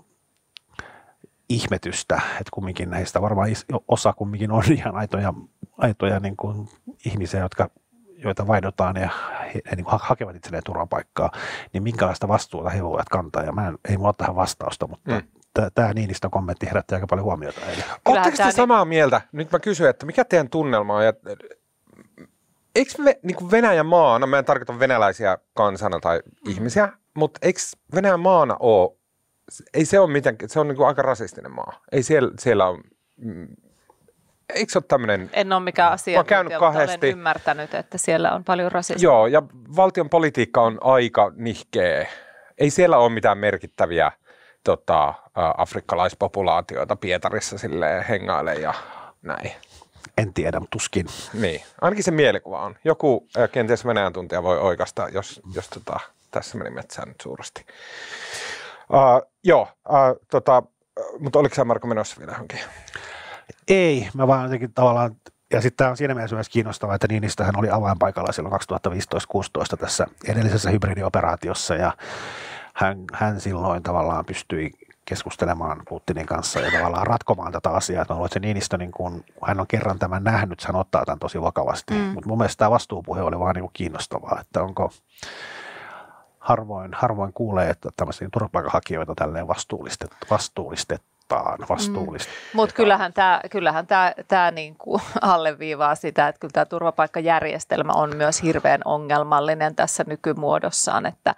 ihmetystä, että kumminkin näistä varmaan osa kumminkin on ihan aitoja, aitoja niin kuin ihmisiä, jotka, joita vaihdotaan ja he, he niin kuin hakevat itselleen turvapaikkaa, niin minkälaista vastuuta he voivat kantaa. Ja mä en, ei mulla tähän vastausta, mutta mm tämä Niinistön kommentti herätti aika paljon huomiota. Oletteko te samaa mieltä? Nyt mä kysyn, että mikä teidän tunnelma on? Ja, eikö me, niin kuin Venäjän maana, mä en tarkoita venäläisiä kansana tai mm. ihmisiä, mutta eikö Venäjän maana ole ei se ole mitenkään, se on niin kuin aika rasistinen maa. Ei siellä, siellä ole, mm, eikö se ole tämmöinen... En ole mikään asia, mutta olen ymmärtänyt, että siellä on paljon rasismia. Joo, ja valtion politiikka on aika nihkeä. Ei siellä ole mitään merkittäviä tota, afrikkalaispopulaatioita Pietarissa silleen hengaile ja näin. En tiedä, tuskin. Niin, ainakin se mielikuva on. Joku kenties Venäjän tuntija voi oikasta, jos, jos tota, tässä meni metsään nyt suuresti. Uh, joo, uh, tota, mutta oliko sä Marko menossa vielä johonkin? Ei, mä vaan jotenkin tavallaan, ja sitten tämä on siinä mielessä myös kiinnostavaa, että Niinistöhän oli avainpaikalla silloin 2015-16 tässä edellisessä hybridioperaatiossa ja hän, hän silloin tavallaan pystyi keskustelemaan Putinin kanssa ja tavallaan ratkomaan tätä asiaa. Että mä luulen, että se Niinistö, niin kun hän on kerran tämän nähnyt, hän ottaa tämän tosi vakavasti. Mm. Mutta mun mielestä tämä vastuupuhe oli vaan niin kiinnostavaa, että onko, harvoin, harvoin kuulee, että tämmöisiä turvapaikanhakijoita tälleen vastuullistet, vastuullistetaan. vastuullistettaan. Mm. Mutta kyllähän tämä kyllähän tää, tää niinku alleviivaa sitä, että kyllä tämä turvapaikkajärjestelmä on myös hirveän ongelmallinen tässä nykymuodossaan, että,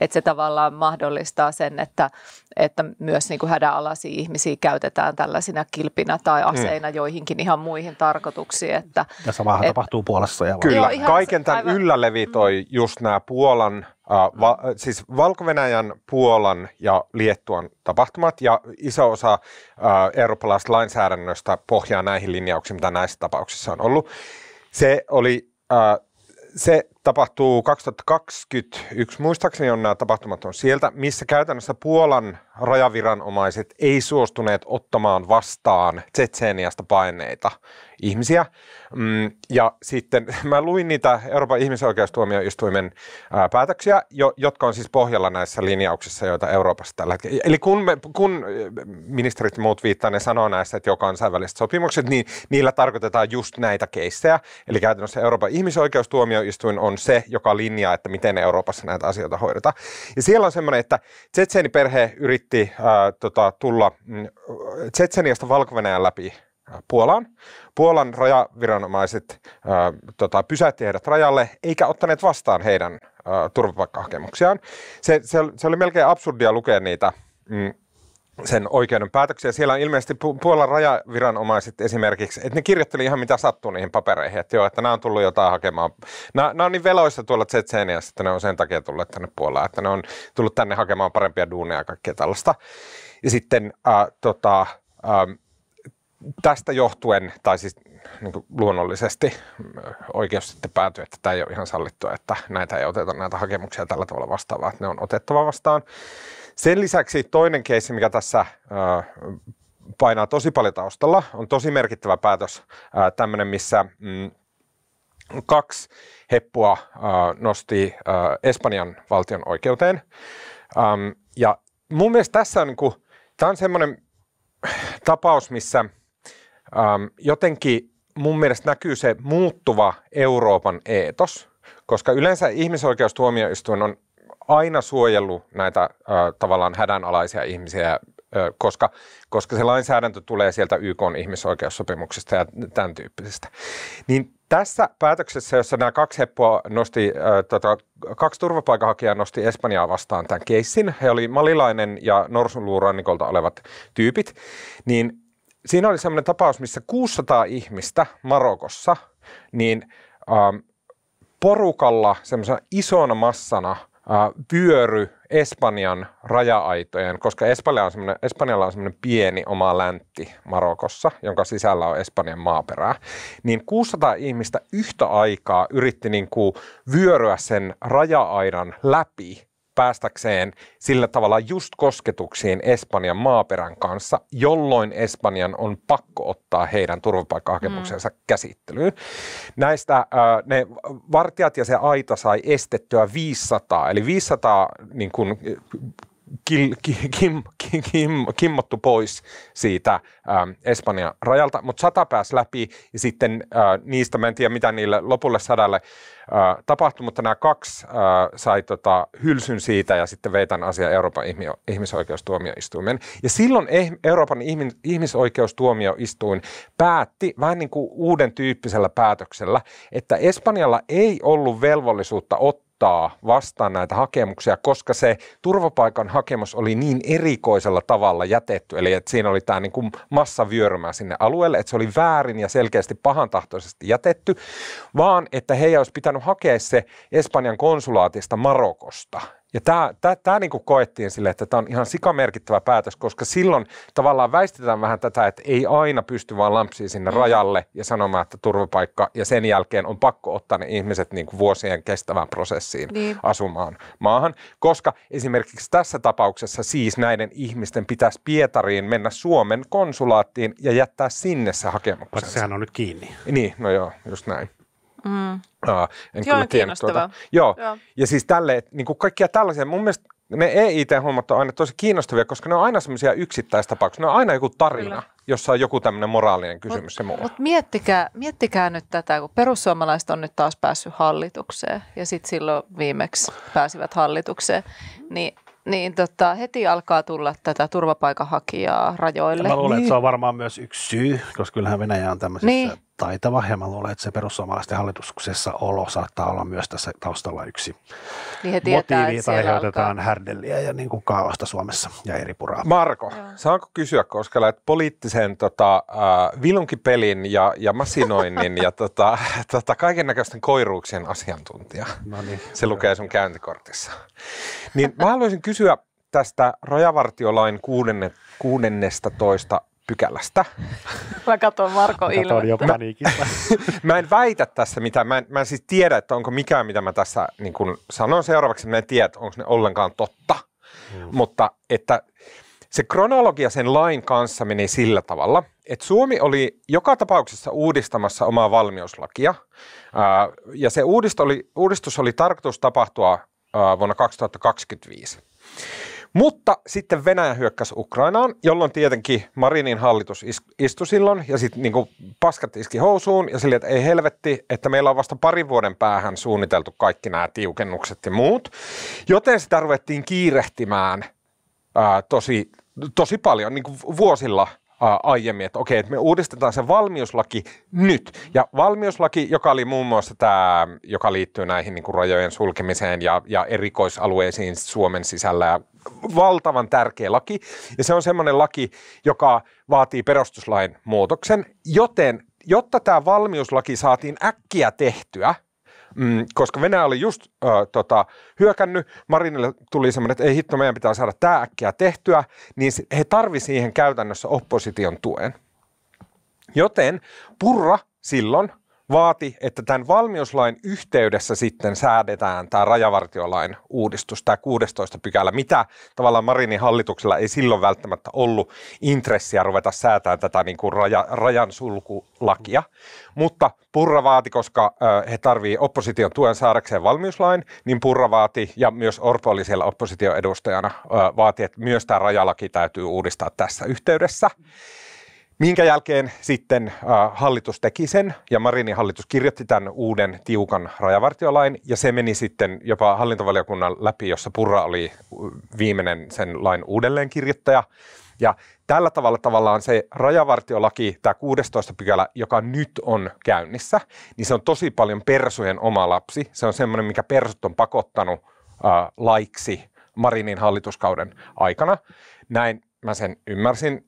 että se tavallaan mahdollistaa sen, että, että myös niinku hädänalaisia ihmisiä käytetään tällaisina kilpinä tai mm. aseina mm. joihinkin ihan muihin tarkoituksiin. Että, ja samahan et, tapahtuu Puolassa. Ja kyllä, Joo, kaiken tämän aivan. yllä levitoi mm. just nämä Puolan – va, siis valko Puolan ja Liettuan tapahtumat ja iso osa eurooppalaisesta lainsäädännöstä pohjaa näihin linjauksiin, mitä näissä tapauksissa on ollut. Se oli, se tapahtuu 2021. Muistaakseni on nämä tapahtumat on sieltä, missä käytännössä Puolan rajaviranomaiset ei suostuneet ottamaan vastaan Tsetseeniasta paineita ihmisiä. Mm, ja sitten mä luin niitä Euroopan ihmisoikeustuomioistuimen päätöksiä, jotka on siis pohjalla näissä linjauksissa, joita Euroopassa tällä hetkellä. Eli kun, me, kun ministerit ja muut viittaa, ne sanoo näistä, että jo kansainväliset sopimukset, niin niillä tarkoitetaan just näitä keissejä. Eli käytännössä Euroopan ihmisoikeustuomioistuin on on se, joka linjaa, että miten Euroopassa näitä asioita hoidetaan. Ja siellä on semmoinen, että Tsetseni perhe yritti ää, äh, tota, tulla mm, Tsetseeniasta valko läpi äh, Puolaan. Puolan rajaviranomaiset ää, äh, tota, pysäytti heidät rajalle, eikä ottaneet vastaan heidän ää, turvapaikkahakemuksiaan. Se, se, se oli melkein absurdia lukea niitä mm, sen oikeuden päätöksiä. Siellä on ilmeisesti Pu- Puolan rajaviranomaiset esimerkiksi, että ne kirjoitteli ihan mitä sattuu niihin papereihin, että joo, että nämä on tullut jotain hakemaan. Nämä, nämä on niin veloissa tuolla Tsetseeniassa, että ne on sen takia tullut tänne Puolaan, että ne on tullut tänne hakemaan parempia duuneja ja kaikkea tällaista. Ja sitten äh, tota, äh, tästä johtuen, tai siis niin kuin luonnollisesti oikeus sitten päätyy, että tämä ei ole ihan sallittua, että näitä ei oteta näitä hakemuksia tällä tavalla vastaan, vaan ne on otettava vastaan. Sen lisäksi toinen keissi, mikä tässä painaa tosi paljon taustalla, on tosi merkittävä päätös tämmöinen, missä mm, kaksi heppua nosti Espanjan valtion oikeuteen. Ja mun mielestä tässä on, niin kuin, tämä on semmoinen tapaus, missä – ähm, jotenkin mun mielestä näkyy se muuttuva Euroopan eetos, koska yleensä ihmisoikeustuomioistuin on aina suojellut näitä äh, tavallaan hädänalaisia ihmisiä, äh, koska, koska se lainsäädäntö tulee sieltä YK ihmisoikeussopimuksesta ja tämän tyyppisestä. Niin tässä päätöksessä, jossa nämä kaksi heppua nosti, äh, tota, kaksi turvapaikanhakijaa nosti Espanjaa vastaan tämän keissin, he oli malilainen ja norsunluurannikolta olevat tyypit, niin siinä oli semmoinen tapaus, missä 600 ihmistä Marokossa, niin ähm, porukalla semmoisena isona massana äh, vyöry Espanjan raja-aitojen, koska Espanja on semmoinen, Espanjalla on semmoinen pieni oma läntti Marokossa, jonka sisällä on Espanjan maaperää, niin 600 ihmistä yhtä aikaa yritti niin kuin vyöryä sen raja-aidan läpi päästäkseen sillä tavalla just kosketuksiin Espanjan maaperän kanssa, jolloin Espanjan on pakko ottaa heidän turvapaikkahakemuksensa mm. käsittelyyn. Näistä äh, ne vartijat ja se aita sai estettyä 500, eli 500 niin kuin, kim, kim, kim, kimmottu pois siitä ähm, Espanjan rajalta, mutta sata pääsi läpi ja sitten äh, niistä, mä en tiedä mitä niille lopulle sadalle äh, tapahtui, mutta nämä kaksi äh, sai tota, hylsyn siitä ja sitten vei tämän asian Euroopan ihmisoikeustuomioistuimen. Ja silloin eh, Euroopan ihmisoikeustuomioistuin päätti vähän niin kuin uuden tyyppisellä päätöksellä, että Espanjalla ei ollut velvollisuutta ottaa ottaa vastaan näitä hakemuksia, koska se turvapaikan hakemus oli niin erikoisella tavalla jätetty. Eli että siinä oli tämä niin kuin massavyörymä sinne alueelle, että se oli väärin ja selkeästi pahantahtoisesti jätetty, vaan että heidän olisi pitänyt hakea se Espanjan konsulaatista Marokosta. Ja tämä, tämä, tämä niin kuin koettiin sille, että tämä on ihan sikamerkittävä päätös, koska silloin tavallaan väistetään vähän tätä, että ei aina pysty vaan lampsia sinne mm. rajalle ja sanomaan, että turvapaikka, ja sen jälkeen on pakko ottaa ne ihmiset niin kuin vuosien kestävään prosessiin niin. asumaan maahan, koska esimerkiksi tässä tapauksessa siis näiden ihmisten pitäisi Pietariin mennä Suomen konsulaattiin ja jättää sinne se hakemuksensa. sehän on nyt kiinni. Niin, no joo, just näin. Mm. Uh, en Joo, kyllä tiennyt tuota. Joo. Joo. Ja siis tälle, niin kuin kaikkia tällaisia, mun mielestä ne EIT-hommat on aina tosi kiinnostavia, koska ne on aina semmoisia yksittäistapauksia. Ne on aina joku tarina, Kyllä. jossa on joku tämmöinen moraalinen kysymys mut, ja muu. Mutta miettikää, miettikää nyt tätä, kun perussuomalaiset on nyt taas päässyt hallitukseen ja sitten silloin viimeksi pääsivät hallitukseen, niin niin tota, heti alkaa tulla tätä turvapaikanhakijaa rajoille. Ja mä luulen, niin. että se on niin. varmaan myös yksi syy, koska kyllähän Venäjä on tämmöisessä niin taitava ja mä luulen, että se perussuomalaisten hallituksessa olo saattaa olla myös tässä taustalla yksi niin tietää, motiivi, että aiheutetaan alkaa... härdelliä ja niin kuin kaaosta Suomessa ja eri puraa. Marko, Joo. saanko kysyä, koska olet poliittisen tota, äh, vilunkipelin ja, ja masinoinnin ja tota, tota, kaiken näköisten koiruuksien asiantuntija. No niin. Se lukee sun käyntikortissa. Niin mä haluaisin kysyä tästä rajavartiolain kuudennesta toista pykälästä. Mä katson Marko ilmettä. jo mä en väitä tässä mitään. Mä en, mä en siis tiedä, että onko mikään, mitä mä tässä niin kun sanon seuraavaksi. Mä en tiedä, että onko ne ollenkaan totta. Mm. Mutta että se kronologia sen lain kanssa meni sillä tavalla, että Suomi oli joka tapauksessa uudistamassa omaa valmiuslakia. ja se uudistus oli, uudistus oli tarkoitus tapahtua vuonna 2025. Mutta sitten Venäjä hyökkäsi Ukrainaan, jolloin tietenkin Marinin hallitus istui silloin ja sitten niin paskat iski housuun ja silleen, että ei helvetti, että meillä on vasta parin vuoden päähän suunniteltu kaikki nämä tiukennukset ja muut. Joten sitä ruvettiin kiirehtimään ää, tosi, tosi paljon niin kuin vuosilla – aiemmin, että okei, että me uudistetaan se valmiuslaki nyt. Ja valmiuslaki, joka oli muun muassa tämä, joka liittyy näihin niin kuin rajojen sulkemiseen ja, ja erikoisalueisiin Suomen sisällä ja valtavan tärkeä laki. Ja se on semmoinen laki, joka vaatii perustuslain muutoksen, joten jotta tämä valmiuslaki saatiin äkkiä tehtyä – mm, koska Venäjä oli just ö, tota, hyökännyt, Marinille tuli semmoinen, että ei hitto, meidän pitää saada tämä äkkiä tehtyä, niin he tarvisi siihen käytännössä opposition tuen. Joten Purra silloin vaati, että tämän valmiuslain yhteydessä sitten säädetään tämä rajavartiolain uudistus, tämä 16 pykälä, mitä tavallaan Marinin hallituksella ei silloin välttämättä ollut intressiä ruveta säätämään tätä niin kuin raja, rajan sulkulakia, mutta Purra vaati, koska he tarvii opposition tuen saadakseen valmiuslain, niin Purra vaati, ja myös Orpo oli siellä opposition edustajana, vaati, että myös tämä rajalaki täytyy uudistaa tässä yhteydessä. Minkä jälkeen sitten hallitus teki sen ja Marinin hallitus kirjoitti tämän uuden tiukan rajavartiolain ja se meni sitten jopa hallintovaliokunnan läpi, jossa Purra oli viimeinen sen lain uudelleenkirjoittaja. Ja tällä tavalla tavallaan se rajavartiolaki, tämä 16 pykälä, joka nyt on käynnissä, niin se on tosi paljon persujen oma lapsi. Se on semmoinen, mikä persut on pakottanut äh, laiksi Marinin hallituskauden aikana. Näin mä sen ymmärsin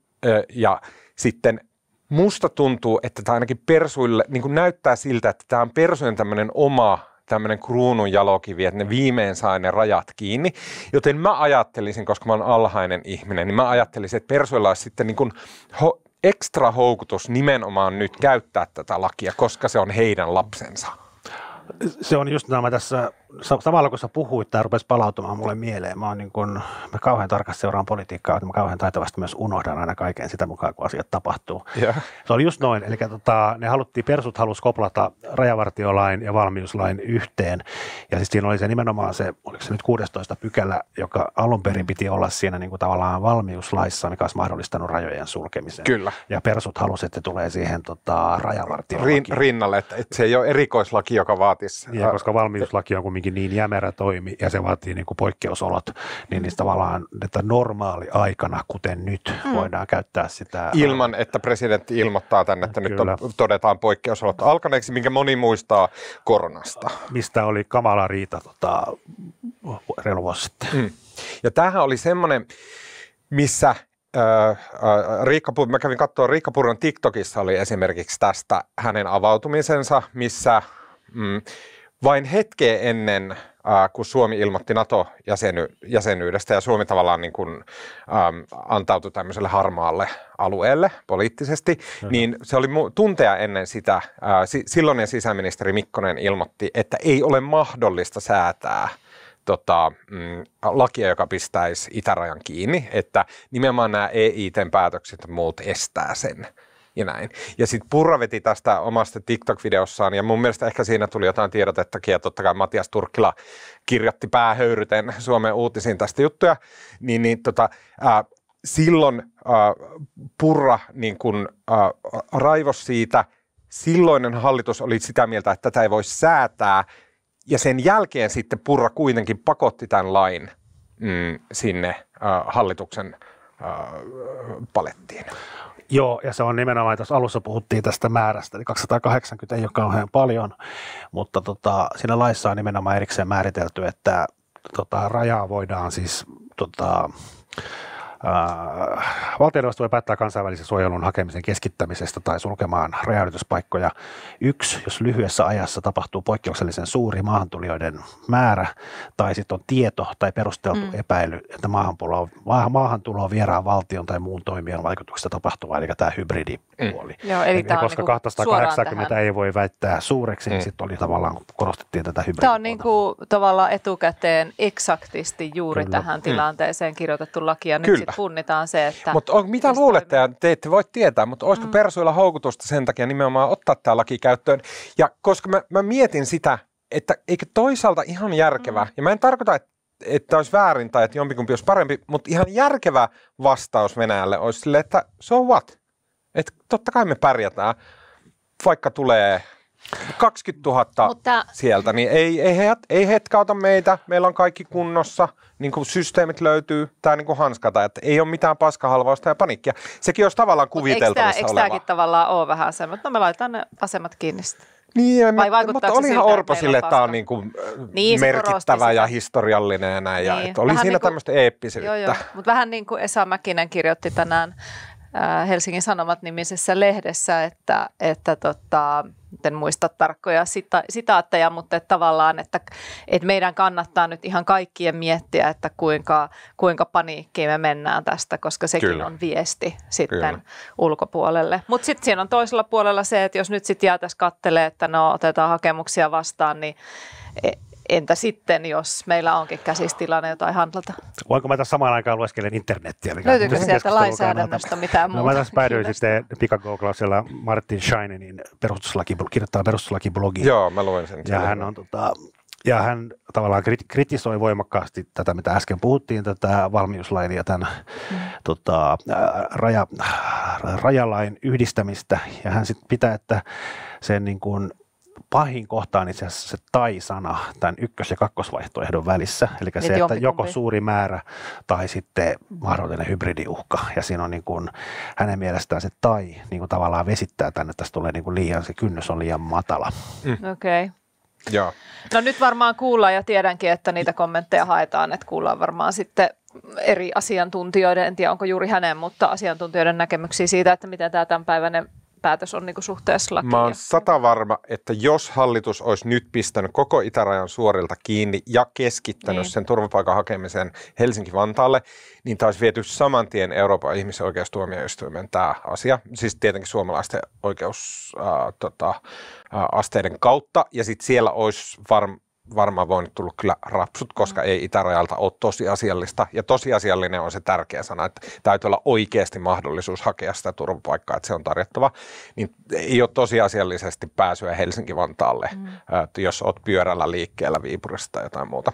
ja sitten musta tuntuu, että tämä ainakin persuille niin kuin näyttää siltä, että tämä on persujen tämmöinen oma tämmöinen kruunun jalokivi, että ne viimein saa ne rajat kiinni. Joten mä ajattelisin, koska mä oon alhainen ihminen, niin mä ajattelisin, että persuilla olisi sitten niin kuin ho- ekstra houkutus nimenomaan nyt käyttää tätä lakia, koska se on heidän lapsensa. Se on just nämä tässä samalla kun sä puhuit, tämä rupesi palautumaan mulle mieleen. Mä, oon niin kun, mä kauhean tarkasti seuraan politiikkaa, että mä kauhean taitavasti myös unohdan aina kaiken sitä mukaan, kun asiat tapahtuu. Yeah. Se oli just noin, eli tota, ne haluttiin, persut halus koplata rajavartiolain ja valmiuslain yhteen. Ja siis siinä oli se nimenomaan se, oliko se nyt 16 pykälä, joka alun perin piti olla siinä niin tavallaan valmiuslaissa, mikä olisi mahdollistanut rajojen sulkemisen. Kyllä. Ja persut halusi, että tulee siihen tota, rajavartiolakiin. Rin, rinnalle, että, se ei ole erikoislaki, joka vaatisi. Niin, ja koska valmiuslaki on kuin kuitenkin niin jämerä toimi ja se vaatii niin kuin poikkeusolot, niin niistä tavallaan, että normaali aikana, kuten nyt, mm. voidaan käyttää sitä. Ilman, että presidentti ilmoittaa tänne, että Kyllä. nyt on, todetaan poikkeusolot alkaneeksi, minkä moni muistaa koronasta. Mistä oli kamala riita tota, reilu vuosi sitten. Mm. Ja tämähän oli semmoinen, missä Riikka, mä kävin katsoa, Riikka Purran TikTokissa oli esimerkiksi tästä hänen avautumisensa, missä mm, vain hetkeä ennen, äh, kun Suomi ilmoitti NATO-jäsenyydestä ja Suomi tavallaan niin kuin, ähm, antautui tämmöiselle harmaalle alueelle poliittisesti, mm-hmm. niin se oli tuntea ennen sitä, äh, si- silloinen sisäministeri Mikkonen ilmoitti, että ei ole mahdollista säätää tota, mm, lakia, joka pistäisi itärajan kiinni, että nimenomaan nämä eit päätökset muut estää sen ja näin. Ja sitten Purra veti tästä omasta TikTok-videossaan ja mun mielestä ehkä siinä tuli jotain tiedotettakin ja totta kai Matias Turkkila kirjoitti päähöyryten Suomen uutisiin tästä juttuja, niin, niin tota, äh, silloin äh, Purra niin kun, äh, raivos siitä, silloinen hallitus oli sitä mieltä, että tätä ei voi säätää, ja sen jälkeen sitten Purra kuitenkin pakotti tämän lain mm, sinne äh, hallituksen äh, palettiin. Joo, ja se on nimenomaan, tuossa alussa puhuttiin tästä määrästä, eli 280 ei ole kauhean paljon, mutta tota, siinä laissa on nimenomaan erikseen määritelty, että tota, rajaa voidaan siis tota, Äh, valtioneuvosto voi päättää kansainvälisen suojelun hakemisen keskittämisestä tai sulkemaan rajanylityspaikkoja. Yksi, jos lyhyessä ajassa tapahtuu poikkeuksellisen suuri maahantulijoiden määrä tai sitten on tieto tai perusteltu mm. epäily, että maahantulo on, maahantulo on vieraan valtion tai muun toimijan vaikutuksesta tapahtuvaa, eli tämä hybridi Mm. puoli. Mm. Joo, eli eli koska niinku 280 ei voi väittää suureksi, niin mm. niin sitten oli tavallaan, korostettiin tätä hybridipuolta. Tämä on niinku, tavallaan etukäteen eksaktisti juuri Kyllä. tähän mm. kirjoitettu laki, ja nyt Kyllä. nyt sitten punnitaan se, että... Mutta on, mitä luulette, ja te ette voi tietää, mutta olisiko mm. Persuilla houkutusta sen takia nimenomaan ottaa tämä laki käyttöön? Ja koska mä, mä mietin sitä, että eikö toisaalta ihan järkevää, mm. ja mä en tarkoita, että että olisi väärin tai että jompikumpi olisi parempi, mutta ihan järkevä vastaus Venäjälle olisi sille, että so what? Et totta kai me pärjätään, vaikka tulee 20 000 Mutta... sieltä, niin ei, ei, he, ei ota meitä, meillä on kaikki kunnossa, niin kuin systeemit löytyy, tämä niin kuin hanskata, että ei ole mitään paskahalvausta ja panikkia. Sekin olisi tavallaan kuviteltavissa eikö tämä, eikö tämäkin tavallaan ole vähän semmoinen, no me laitetaan ne asemat kiinni sitten. Niin, Vai mutta, mutta olihan Orpo sille, että tämä on niinku, äh, niin kuin niin, merkittävä ja historiallinen ja näin. Niin. Ja, että oli vähän siinä niin kuin, tämmöistä eeppisyyttä. Joo, joo. Mutta vähän niin kuin Esa Mäkinen kirjoitti tänään Helsingin Sanomat nimisessä lehdessä, että, että tota, en muista tarkkoja sita, sitaatteja, mutta että tavallaan, että, että meidän kannattaa nyt ihan kaikkien miettiä, että kuinka, kuinka paniikkiin me mennään tästä, koska sekin Kyllä. on viesti sitten Kyllä. ulkopuolelle. Mutta sitten siinä on toisella puolella se, että jos nyt sitten jäätäisiin kattelee, että no otetaan hakemuksia vastaan, niin e- Entä sitten, jos meillä onkin käsistilanne jotain handlata? Voinko mä tässä samaan aikaan lueskelen internettiä? Löytyykö sieltä lainsäädännöstä mitään muuta? No, mä tässä päädyin sitten pikagooglauksella Martin Scheinenin niin perustuslaki, kirjoittaa perustuslakiblogi. Joo, mä luen sen. Ja hän on tota, ja hän tavallaan kritisoi voimakkaasti tätä, mitä äsken puhuttiin, tätä valmiuslain ja tämän mm. tota, äh, raja, äh, rajalain yhdistämistä. Ja hän sitten pitää, että sen niin kuin pahin kohta on itse asiassa se tai-sana tämän ykkös- ja kakkosvaihtoehdon välissä. Eli Nyt se, että joko kumpi. suuri määrä tai sitten mahdollinen hybridiuhka. Ja siinä on niin kuin, hänen mielestään se tai niin kuin tavallaan vesittää tänne, että tässä tulee niin kuin liian, se kynnys on liian matala. Mm. Okei. Okay. Joo. No nyt varmaan kuullaan ja tiedänkin, että niitä kommentteja haetaan, että kuullaan varmaan sitten eri asiantuntijoiden, en tiedä onko juuri hänen, mutta asiantuntijoiden näkemyksiä siitä, että miten tämä tämänpäiväinen päätös on niin kuin suhteessa lakiin. Mä oon sata varma, että jos hallitus olisi nyt pistänyt koko itärajan suorilta kiinni ja keskittänyt niin. sen turvapaikan hakemisen Helsinki-Vantaalle, niin tämä olisi viety saman tien Euroopan ihmisoikeustuomioistuimen tämä asia. Siis tietenkin suomalaisten oikeusasteiden tota, kautta ja sitten siellä olisi varma, varmaan voinut tulla kyllä rapsut, koska mm. ei itärajalta ole tosiasiallista. Ja tosiasiallinen on se tärkeä sana, että täytyy olla oikeasti mahdollisuus hakea sitä turvapaikkaa, että se on tarjottava. Niin ei ole tosiasiallisesti pääsyä Helsinki-Vantaalle, mm. jos olet pyörällä liikkeellä Viipurista tai jotain muuta.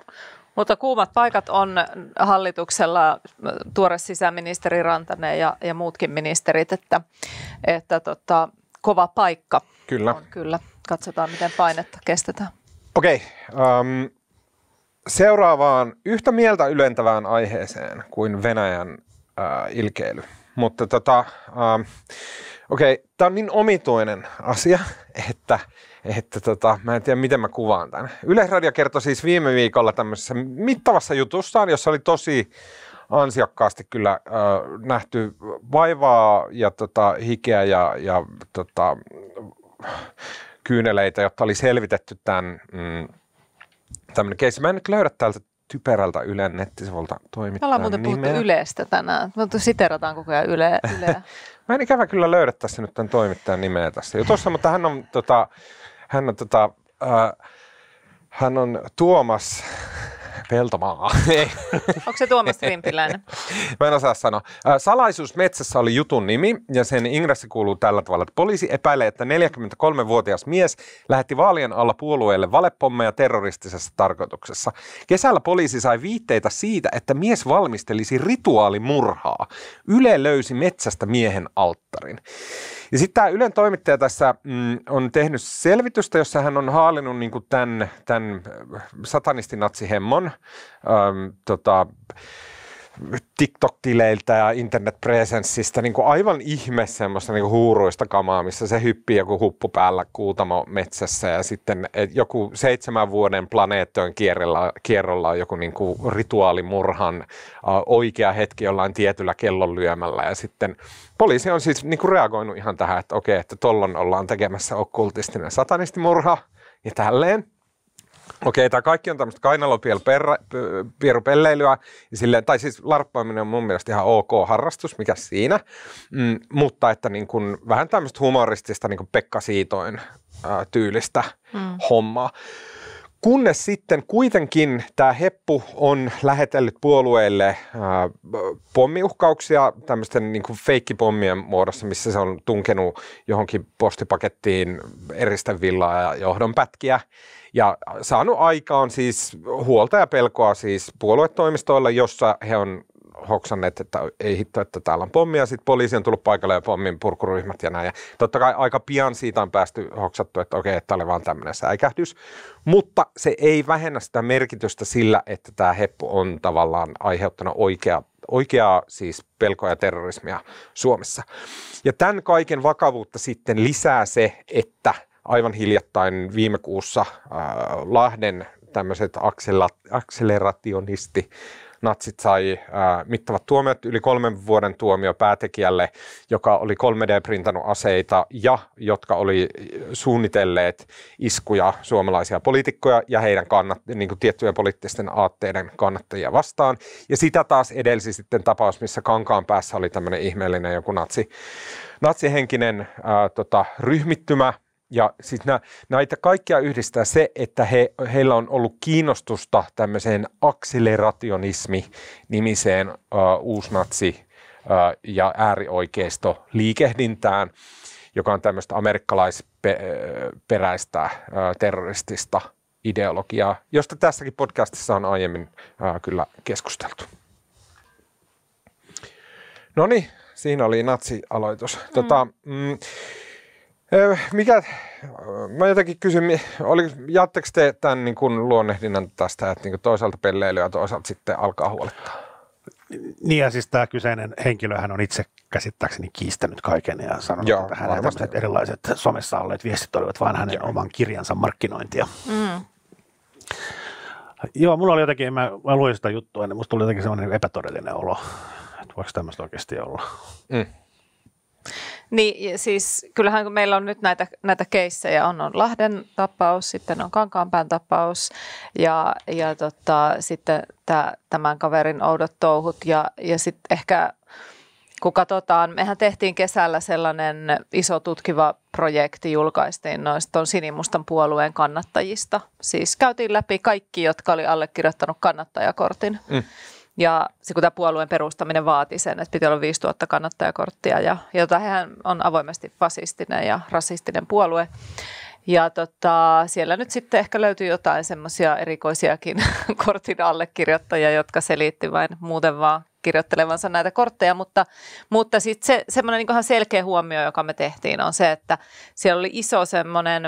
Mutta kuumat paikat on hallituksella, tuore sisäministeri Rantanen ja, ja muutkin ministerit, että, että tota, kova paikka kyllä. on kyllä. Katsotaan, miten painetta kestetään. Okei, um, seuraavaan yhtä mieltä ylentävään aiheeseen kuin Venäjän uh, ilkeily. Mutta tota, um, okei, okay, tämä on niin omituinen asia, että, että tota, mä en tiedä miten mä kuvaan tämän. Radio kertoi siis viime viikolla tämmöisessä mittavassa jutussaan, jossa oli tosi ansiokkaasti kyllä äh, nähty vaivaa ja tota, hikeä ja, ja tota, kyyneleitä, jotta oli selvitetty tämän mm, tämmöinen keissi. Mä en nyt löydä täältä typerältä Ylen nettisivuilta toimittajan Ollaan muuten puhuttu nimeä. Ylestä tänään. Me siterataan koko ajan yle, Yleä. Mä en ikävä kyllä löydä tässä nyt tämän toimittajan nimeä tässä. Jo tuossa, mutta hän on, tota, hän on, tota, äh, hän on Tuomas peltomaa. Onko se Tuomas Rimpiläinen? Mä en osaa sanoa. Salaisuus metsässä oli jutun nimi ja sen ingressi kuuluu tällä tavalla, että poliisi epäilee, että 43-vuotias mies lähetti vaalien alla puolueelle valepommeja terroristisessa tarkoituksessa. Kesällä poliisi sai viitteitä siitä, että mies valmistelisi rituaalimurhaa. Yle löysi metsästä miehen alttarin. Ja sitten tämä Ylen toimittaja tässä mm, on tehnyt selvitystä, jossa hän on haalinnut niin tämän, tämän äh, satanisti-natsihemmon ähm, tota, TikTok-tileiltä ja internetpresenssistä niin kuin aivan ihme semmoista niin kuin huuruista kamaa, missä se hyppii joku huppu päällä kuutamo metsässä ja sitten joku seitsemän vuoden planeettojen kierrolla, kierrolla on joku niin kuin rituaalimurhan oikea hetki jollain tietyllä kellon lyömällä ja sitten poliisi on siis niin kuin reagoinut ihan tähän, että okei, että tollon ollaan tekemässä okkultistinen satanistimurha ja tälleen. Okei, tämä kaikki on tämmöistä kainalopielupelleilyä, tai siis larppaaminen on mun mielestä ihan ok harrastus, mikä siinä, mm, mutta että niin kun, vähän tämmöistä humoristista niin kun Pekka Siitoin ää, tyylistä mm. hommaa. Kunnes sitten kuitenkin tämä Heppu on lähetellyt puolueille ää, pommiuhkauksia tämmöisten niin feikkipommien muodossa, missä se on tunkenut johonkin postipakettiin eristävillaa ja johdonpätkiä ja saanut aikaan siis huolta ja pelkoa siis puoluetoimistoilla, jossa he on hoksanneet, että ei hitto, että täällä on pommia, sitten poliisi on tullut paikalle ja pommin purkuryhmät ja näin. Ja totta kai aika pian siitä on päästy hoksattu, että okei, että oli vaan tämmöinen säikähdys. Mutta se ei vähennä sitä merkitystä sillä, että tämä heppu on tavallaan aiheuttanut oikea, oikeaa siis pelkoa ja terrorismia Suomessa. Ja tämän kaiken vakavuutta sitten lisää se, että – aivan viime kuussa Lahden tämmöiset akselerationisti natsit sai äh, mittavat tuomiot, yli kolmen vuoden tuomio päätekijälle, joka oli 3D-printannut aseita ja jotka oli suunnitelleet iskuja suomalaisia poliitikkoja ja heidän kannat, niin kuin tiettyjen poliittisten aatteiden kannattajia vastaan. Ja sitä taas edelsi sitten tapaus, missä Kankaan päässä oli tämmöinen ihmeellinen joku natsi, natsihenkinen äh, tota, ryhmittymä, ja siis nä, näitä kaikkia yhdistää se, että he, heillä on ollut kiinnostusta tämmöiseen akselerationismi-nimiseen uh, uusnatsi- uh, ja äärioikeisto liikehdintään, joka on tämmöistä amerikkalaisperäistä uh, terroristista ideologiaa, josta tässäkin podcastissa on aiemmin uh, kyllä keskusteltu. No niin, siinä oli natsialoitus. Mm. Tota, mm, mm Öö, mikä, mä jotenkin kysyn, oli, jatteko te tämän niin kuin luonnehdinnan tästä, että niin kuin toisaalta pelleilyä ja toisaalta sitten alkaa huolettaa? Niin ja siis tämä kyseinen henkilöhän on itse käsittääkseni kiistänyt kaiken ja sanonut, Joo, että hänen erilaiset somessa olleet viestit olivat vain hänen Joo. oman kirjansa markkinointia. Mm. Joo, mulla oli jotenkin, mä, mä luin sitä juttua, niin musta tuli jotenkin semmoinen epätodellinen olo, että voiko tämmöistä oikeasti olla. Mm. Niin siis kyllähän kun meillä on nyt näitä, näitä keissejä, on, on Lahden tapaus, sitten on Kankaanpään tapaus ja, ja tota, sitten tää, tämän kaverin oudot touhut ja, ja sitten ehkä kun katsotaan, mehän tehtiin kesällä sellainen iso tutkiva projekti, julkaistiin noista sinimustan puolueen kannattajista. Siis käytiin läpi kaikki, jotka oli allekirjoittanut kannattajakortin. Mm. Ja se, kun tämä puolueen perustaminen vaati sen, että piti olla 5000 kannattajakorttia, ja, jota hän on avoimesti fasistinen ja rasistinen puolue. Ja tota, siellä nyt sitten ehkä löytyy jotain semmoisia erikoisiakin kortin allekirjoittajia, jotka selitti vain muuten vaan kirjoittelevansa näitä kortteja, mutta, mutta sitten se, semmoinen niin selkeä huomio, joka me tehtiin, on se, että siellä oli iso semmoinen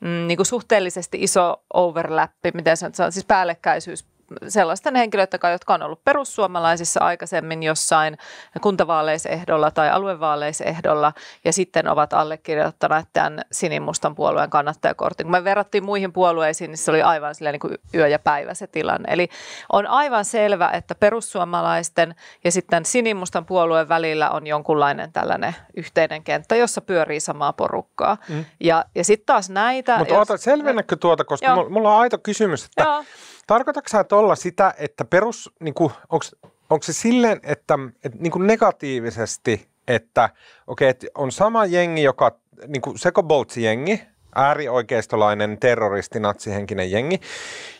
mm, niin suhteellisesti iso overlap, miten se on, siis päällekkäisyys sellaisten henkilöiden kanssa, jotka on ollut perussuomalaisissa aikaisemmin jossain kuntavaaleisehdolla tai aluevaaleisehdolla ja sitten ovat allekirjoittaneet tämän sinimustan puolueen kannattajakortin. Kun me verrattiin muihin puolueisiin, niin se oli aivan silleen niin kuin yö ja päivä se tilanne. Eli on aivan selvä, että perussuomalaisten ja sitten sinimustan puolueen välillä on jonkunlainen tällainen yhteinen kenttä, jossa pyörii samaa porukkaa. Mm. Ja, ja sitten taas näitä... Mutta jos... selvennäkö tuota, koska Joo. mulla on aito kysymys, että... Joo Tarkoitatko sä tuolla sitä, että perus, niin onko se silleen, että, että niin kuin negatiivisesti, että okei, okay, että on sama jengi, joka, niin kuin jengi äärioikeistolainen terroristi, natsihenkinen jengi,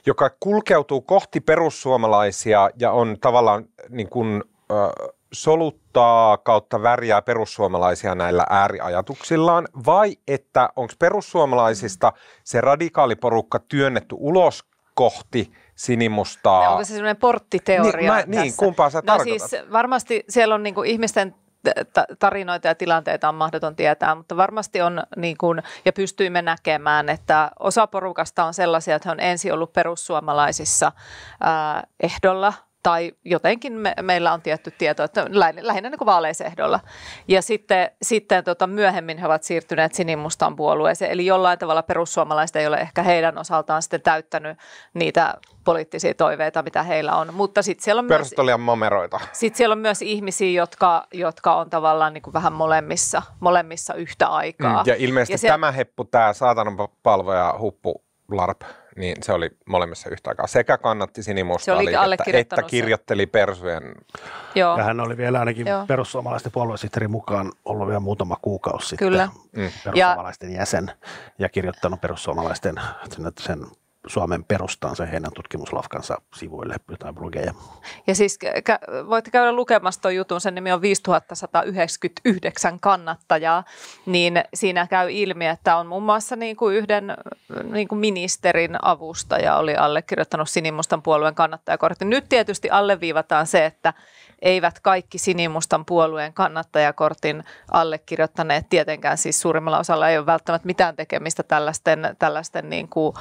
joka kulkeutuu kohti perussuomalaisia ja on tavallaan niin kuin, ö, soluttaa kautta värjää perussuomalaisia näillä ääriajatuksillaan, vai että onko perussuomalaisista se radikaaliporukka työnnetty ulos kohti sinimustaa. onko se sellainen porttiteoria niin, mä, niin, tässä? Niin, kumpaa sä no siis tarkoitat? siis varmasti siellä on niinku ihmisten tarinoita ja tilanteita on mahdoton tietää, mutta varmasti on niin kuin, ja pystyimme näkemään, että osa porukasta on sellaisia, että he on ensin ollut perussuomalaisissa ää, ehdolla tai jotenkin me, meillä on tietty tieto, että lähinnä niin vaaleisehdolla. Ja sitten, sitten tota, myöhemmin he ovat siirtyneet sinimustan puolueeseen, eli jollain tavalla perussuomalaiset ei ole ehkä heidän osaltaan sitten täyttänyt niitä poliittisia toiveita, mitä heillä on. Mutta sitten siellä on myös, mameroita. Sit siellä on myös ihmisiä, jotka, jotka on tavallaan niin kuin vähän molemmissa, molemmissa yhtä aikaa. Mm, ja ilmeisesti ja siellä, tämä heppu, tämä saatanan palvoja huppu larp niin se oli molemmissa yhtä aikaa. Sekä kannatti sinimusta se liikettä, että kirjoitteli persujen. Joo. Ja hän oli vielä ainakin Joo. perussuomalaisten puoluesihteerin mukaan ollut vielä muutama kuukausi Kyllä. sitten mm. perussuomalaisten ja. jäsen ja kirjoittanut perussuomalaisten sen Suomen perustaan sen heidän tutkimuslafkansa sivuille jotain blogeja. Ja siis kä- voitte käydä lukemassa tuon jutun, sen nimi on 5199 kannattajaa, niin siinä käy ilmi, että on muun muassa niin kuin yhden niin kuin ministerin avustaja oli allekirjoittanut sinimustan puolueen kannattajakortti. Nyt tietysti alleviivataan se, että eivät kaikki sinimustan puolueen kannattajakortin allekirjoittaneet tietenkään, siis suurimmalla osalla ei ole välttämättä mitään tekemistä tällaisten, tällaisten niin kuin,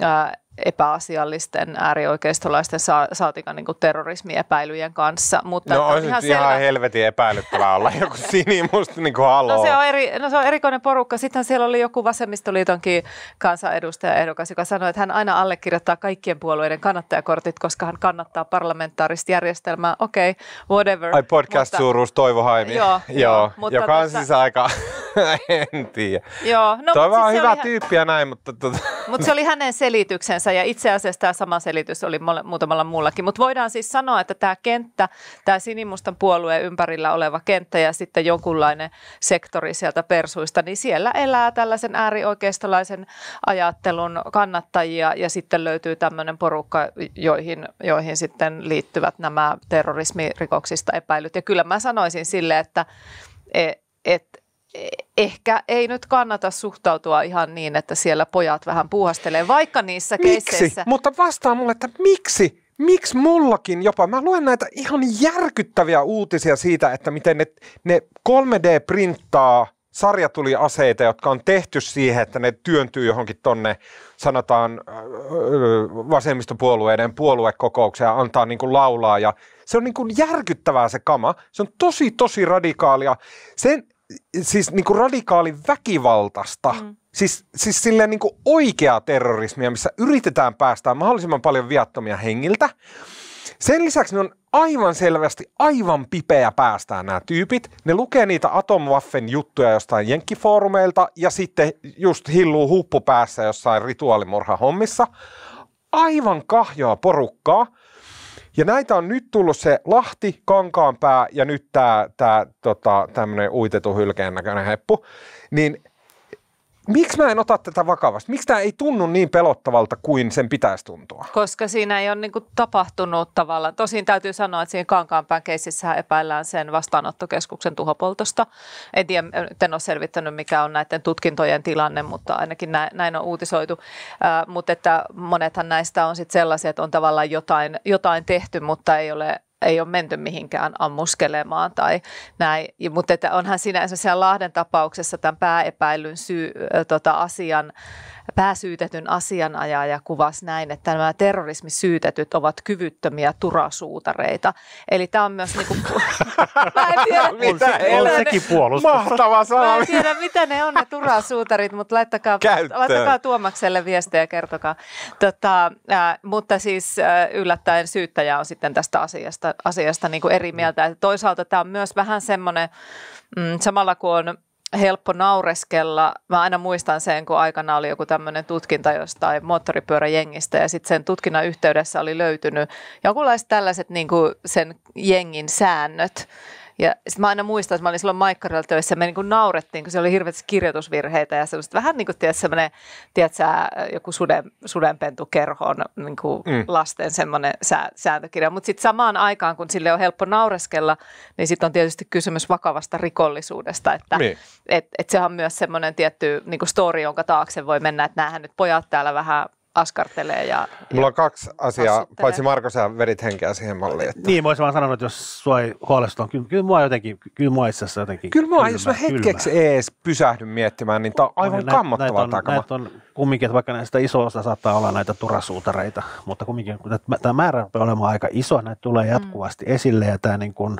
ää, that epäasiallisten äärioikeistolaisten sa- saatikan niin terrorismiepäilyjen kanssa. Mutta no on ihan, ihan helvetin epäilyttävää olla joku sinimusta, niin kuin No se, on eri, no se on erikoinen porukka. Sittenhän siellä oli joku vasemmistoliitonkin kansanedustaja ehdokas, joka sanoi, että hän aina allekirjoittaa kaikkien puolueiden kannattajakortit, koska hän kannattaa parlamentaarista järjestelmää. Okei, okay, whatever. Ai podcast-suuruus Toivo Haimi, joo, joo, mutta joka on tota- siis aika, en tiedä. Joo, no, Toi on siis hyvä tyyppi ja näin, mutta... Tota- mutta se oli hänen selityksensä toisiinsa ja itse asiassa tämä sama selitys oli muutamalla muullakin. Mutta voidaan siis sanoa, että tämä kenttä, tämä sinimustan puolueen ympärillä oleva kenttä ja sitten jonkunlainen sektori sieltä persuista, niin siellä elää tällaisen äärioikeistolaisen ajattelun kannattajia ja sitten löytyy tämmöinen porukka, joihin, joihin sitten liittyvät nämä terrorismirikoksista epäilyt. Ja kyllä mä sanoisin sille, että e- et, ehkä ei nyt kannata suhtautua ihan niin, että siellä pojat vähän puuhastelee, vaikka niissä miksi? keisseissä. Mutta vastaa mulle, että miksi? Miksi mullakin jopa? Mä luen näitä ihan järkyttäviä uutisia siitä, että miten ne, ne 3D-printtaa sarjatuliaseita, jotka on tehty siihen, että ne työntyy johonkin tonne, sanotaan, vasemmistopuolueiden puoluekokoukseen ja antaa niin kuin laulaa. Ja se on niin kuin järkyttävää se kama. Se on tosi, tosi radikaalia. Sen, siis niin kuin radikaali väkivaltasta, mm. siis, siis silleen niin kuin oikeaa terrorismia, missä yritetään päästää mahdollisimman paljon viattomia hengiltä. Sen lisäksi ne on aivan selvästi aivan pipeä päästään nämä tyypit. Ne lukee niitä Atomwaffen juttuja jostain jenkkifoorumeilta ja sitten just hilluu huppu päässä jossain hommissa. Aivan kahjoa porukkaa. Ja näitä on nyt tullut se Lahti, Kankaanpää ja nyt tämä tää, tota, tämmöinen uitetun hylkeen näköinen heppu. Niin miksi mä en ota tätä vakavasti? Miksi tämä ei tunnu niin pelottavalta kuin sen pitäisi tuntua? Koska siinä ei ole niin kuin tapahtunut tavallaan. Tosin täytyy sanoa, että siinä Kankaanpään keississä epäillään sen vastaanottokeskuksen tuhopoltosta. En tiedä, en ole selvittänyt, mikä on näiden tutkintojen tilanne, mutta ainakin näin, näin on uutisoitu. Äh, mutta että monethan näistä on sitten sellaisia, että on tavallaan jotain, jotain tehty, mutta ei ole ei ole menty mihinkään ammuskelemaan tai näin. Mutta että onhan siinä esimerkiksi Lahden tapauksessa tämän pääepäilyn syy, tota, asian pääsyytetyn asianajaja kuvasi näin, että nämä terrorismisyytetyt ovat kyvyttömiä turasuutareita. Eli tämä on myös niin kuin... Mä en tiedä, mitä on, on sekin Mahtava sana. Mä en tiedä, mitä ne on ne turasuutarit, mutta laittakaa, laittakaa Tuomakselle viestejä ja kertokaa. Tota, äh, mutta siis äh, yllättäen syyttäjä on sitten tästä asiasta, asiasta niin kuin eri mieltä. Et toisaalta tämä on myös vähän semmoinen, mm, samalla kun on helppo naureskella. Mä aina muistan sen, kun aikana oli joku tämmöinen tutkinta jostain moottoripyöräjengistä ja sitten sen tutkinnan yhteydessä oli löytynyt jonkunlaiset tällaiset niin kuin sen jengin säännöt. Ja sitten mä aina muistan, että mä olin silloin Maikkarilla töissä ja me niin naurettiin, kun se oli hirveästi kirjoitusvirheitä ja semmoista vähän niin kuin tiedät, semmoinen, tiedätkö, joku suden, sudenpentukerhon niin kuin mm. lasten semmoinen sää, sääntökirja. Mutta sitten samaan aikaan, kun sille on helppo naureskella, niin sitten on tietysti kysymys vakavasta rikollisuudesta, että mm. et, et sehän on myös semmoinen tietty niin kuin story, jonka taakse voi mennä, että näähän nyt pojat täällä vähän askartelee. Ja, Mulla on kaksi asiaa, paitsi Marko, sä vedit henkeä siihen malliin. Että... Niin, mä olisin vaan sanonut, että jos sua ei huolestua, kyllä, kyllä mua jotenkin, kyllä mua itse jotenkin Kyllä mua, kylmää, jos mä hetkeksi kylmää. ees pysähdyn miettimään, niin tää on aivan näit, kammottavaa näit on, takama. Näitä on kumminkin, että vaikka näistä iso osa saattaa olla näitä turasuutareita, mutta kumminkin tämä määrä on olemaan aika iso, näitä tulee jatkuvasti mm. esille ja tämä niin kuin,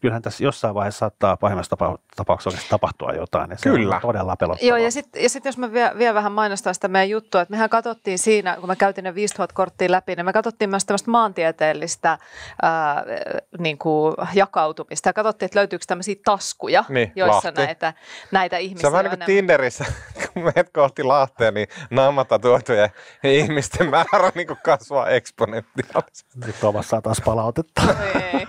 kyllähän tässä jossain vaiheessa saattaa pahimmassa tapa- tapauksessa tapahtua jotain. Ja se Kyllä. on todella pelottavaa. Joo, ja sitten ja sit jos mä vielä, vie vähän mainostan sitä meidän juttua, että mehän katsottiin siinä, kun me käytiin ne 5000 korttia läpi, niin me katsottiin myös tämmöistä maantieteellistä ää, niin kuin jakautumista. Ja katsottiin, että löytyykö tämmöisiä taskuja, niin, joissa Lahti. näitä, näitä ihmisiä Se on vähän niin kuin Tinderissä, kun menet kohti lahteen, niin naamata tuotujen ihmisten määrä niin kuin kasvaa eksponentiaalisesti. Nyt Tuomas saa taas palautetta. No ei.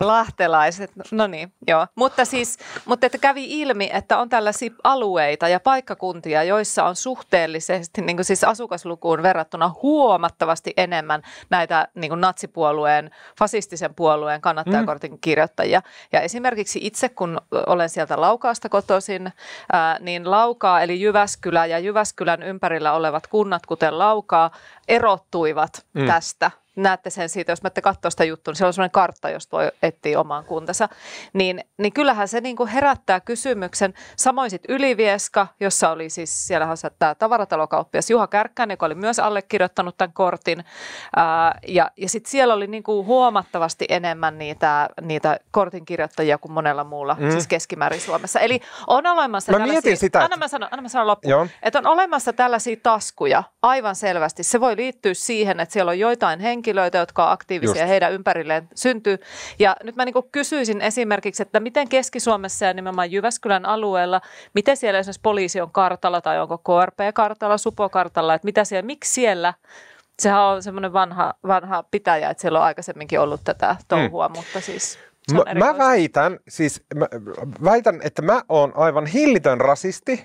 Lahtelaiset, no, no niin, joo. Mutta siis, mutta että kävi ilmi, että on tällaisia alueita ja paikkakuntia, joissa on suhteellisesti niin kuin siis asukaslukuun verrattuna huomattavasti enemmän näitä niin kuin natsipuolueen, fasistisen puolueen kannattajakortin mm. kirjoittajia. Ja esimerkiksi itse, kun olen sieltä Laukaasta kotoisin, ää, niin Laukaa eli Jyväskylä ja Jyväskylän ympärillä olevat kunnat, kuten Laukaa, erottuivat mm. tästä näette sen siitä, jos mä katsoa sitä juttua, niin siellä on sellainen kartta, jos tuo etsii omaan kuntansa. Niin, niin kyllähän se niin kuin herättää kysymyksen. Samoin sitten Ylivieska, jossa oli siis, siellä on tämä tavaratalokauppias Juha Kärkkäinen, joka oli myös allekirjoittanut tämän kortin. Ää, ja ja sitten siellä oli niin kuin huomattavasti enemmän niitä, niitä kortin kirjoittajia kuin monella muulla, mm. siis keskimäärin Suomessa. Eli on olemassa mä mietin sitä. Anna mä sanon, anna mä sanon loppuun. Että on olemassa tällaisia taskuja, aivan selvästi. Se voi liittyä siihen, että siellä on joitain henkilöitä, henkilöitä, jotka on aktiivisia Just. heidän ympärilleen syntyy. Ja nyt mä niin kysyisin esimerkiksi, että miten Keski-Suomessa ja nimenomaan Jyväskylän alueella, miten siellä esimerkiksi poliisi on kartalla tai onko KRP-kartalla, Supo-kartalla, että mitä siellä, miksi siellä Sehän on semmoinen vanha, vanha pitäjä, että siellä on aikaisemminkin ollut tätä touhua, mm. mutta siis mä, mä väitän, siis mä, väitän, että mä oon aivan hillitön rasisti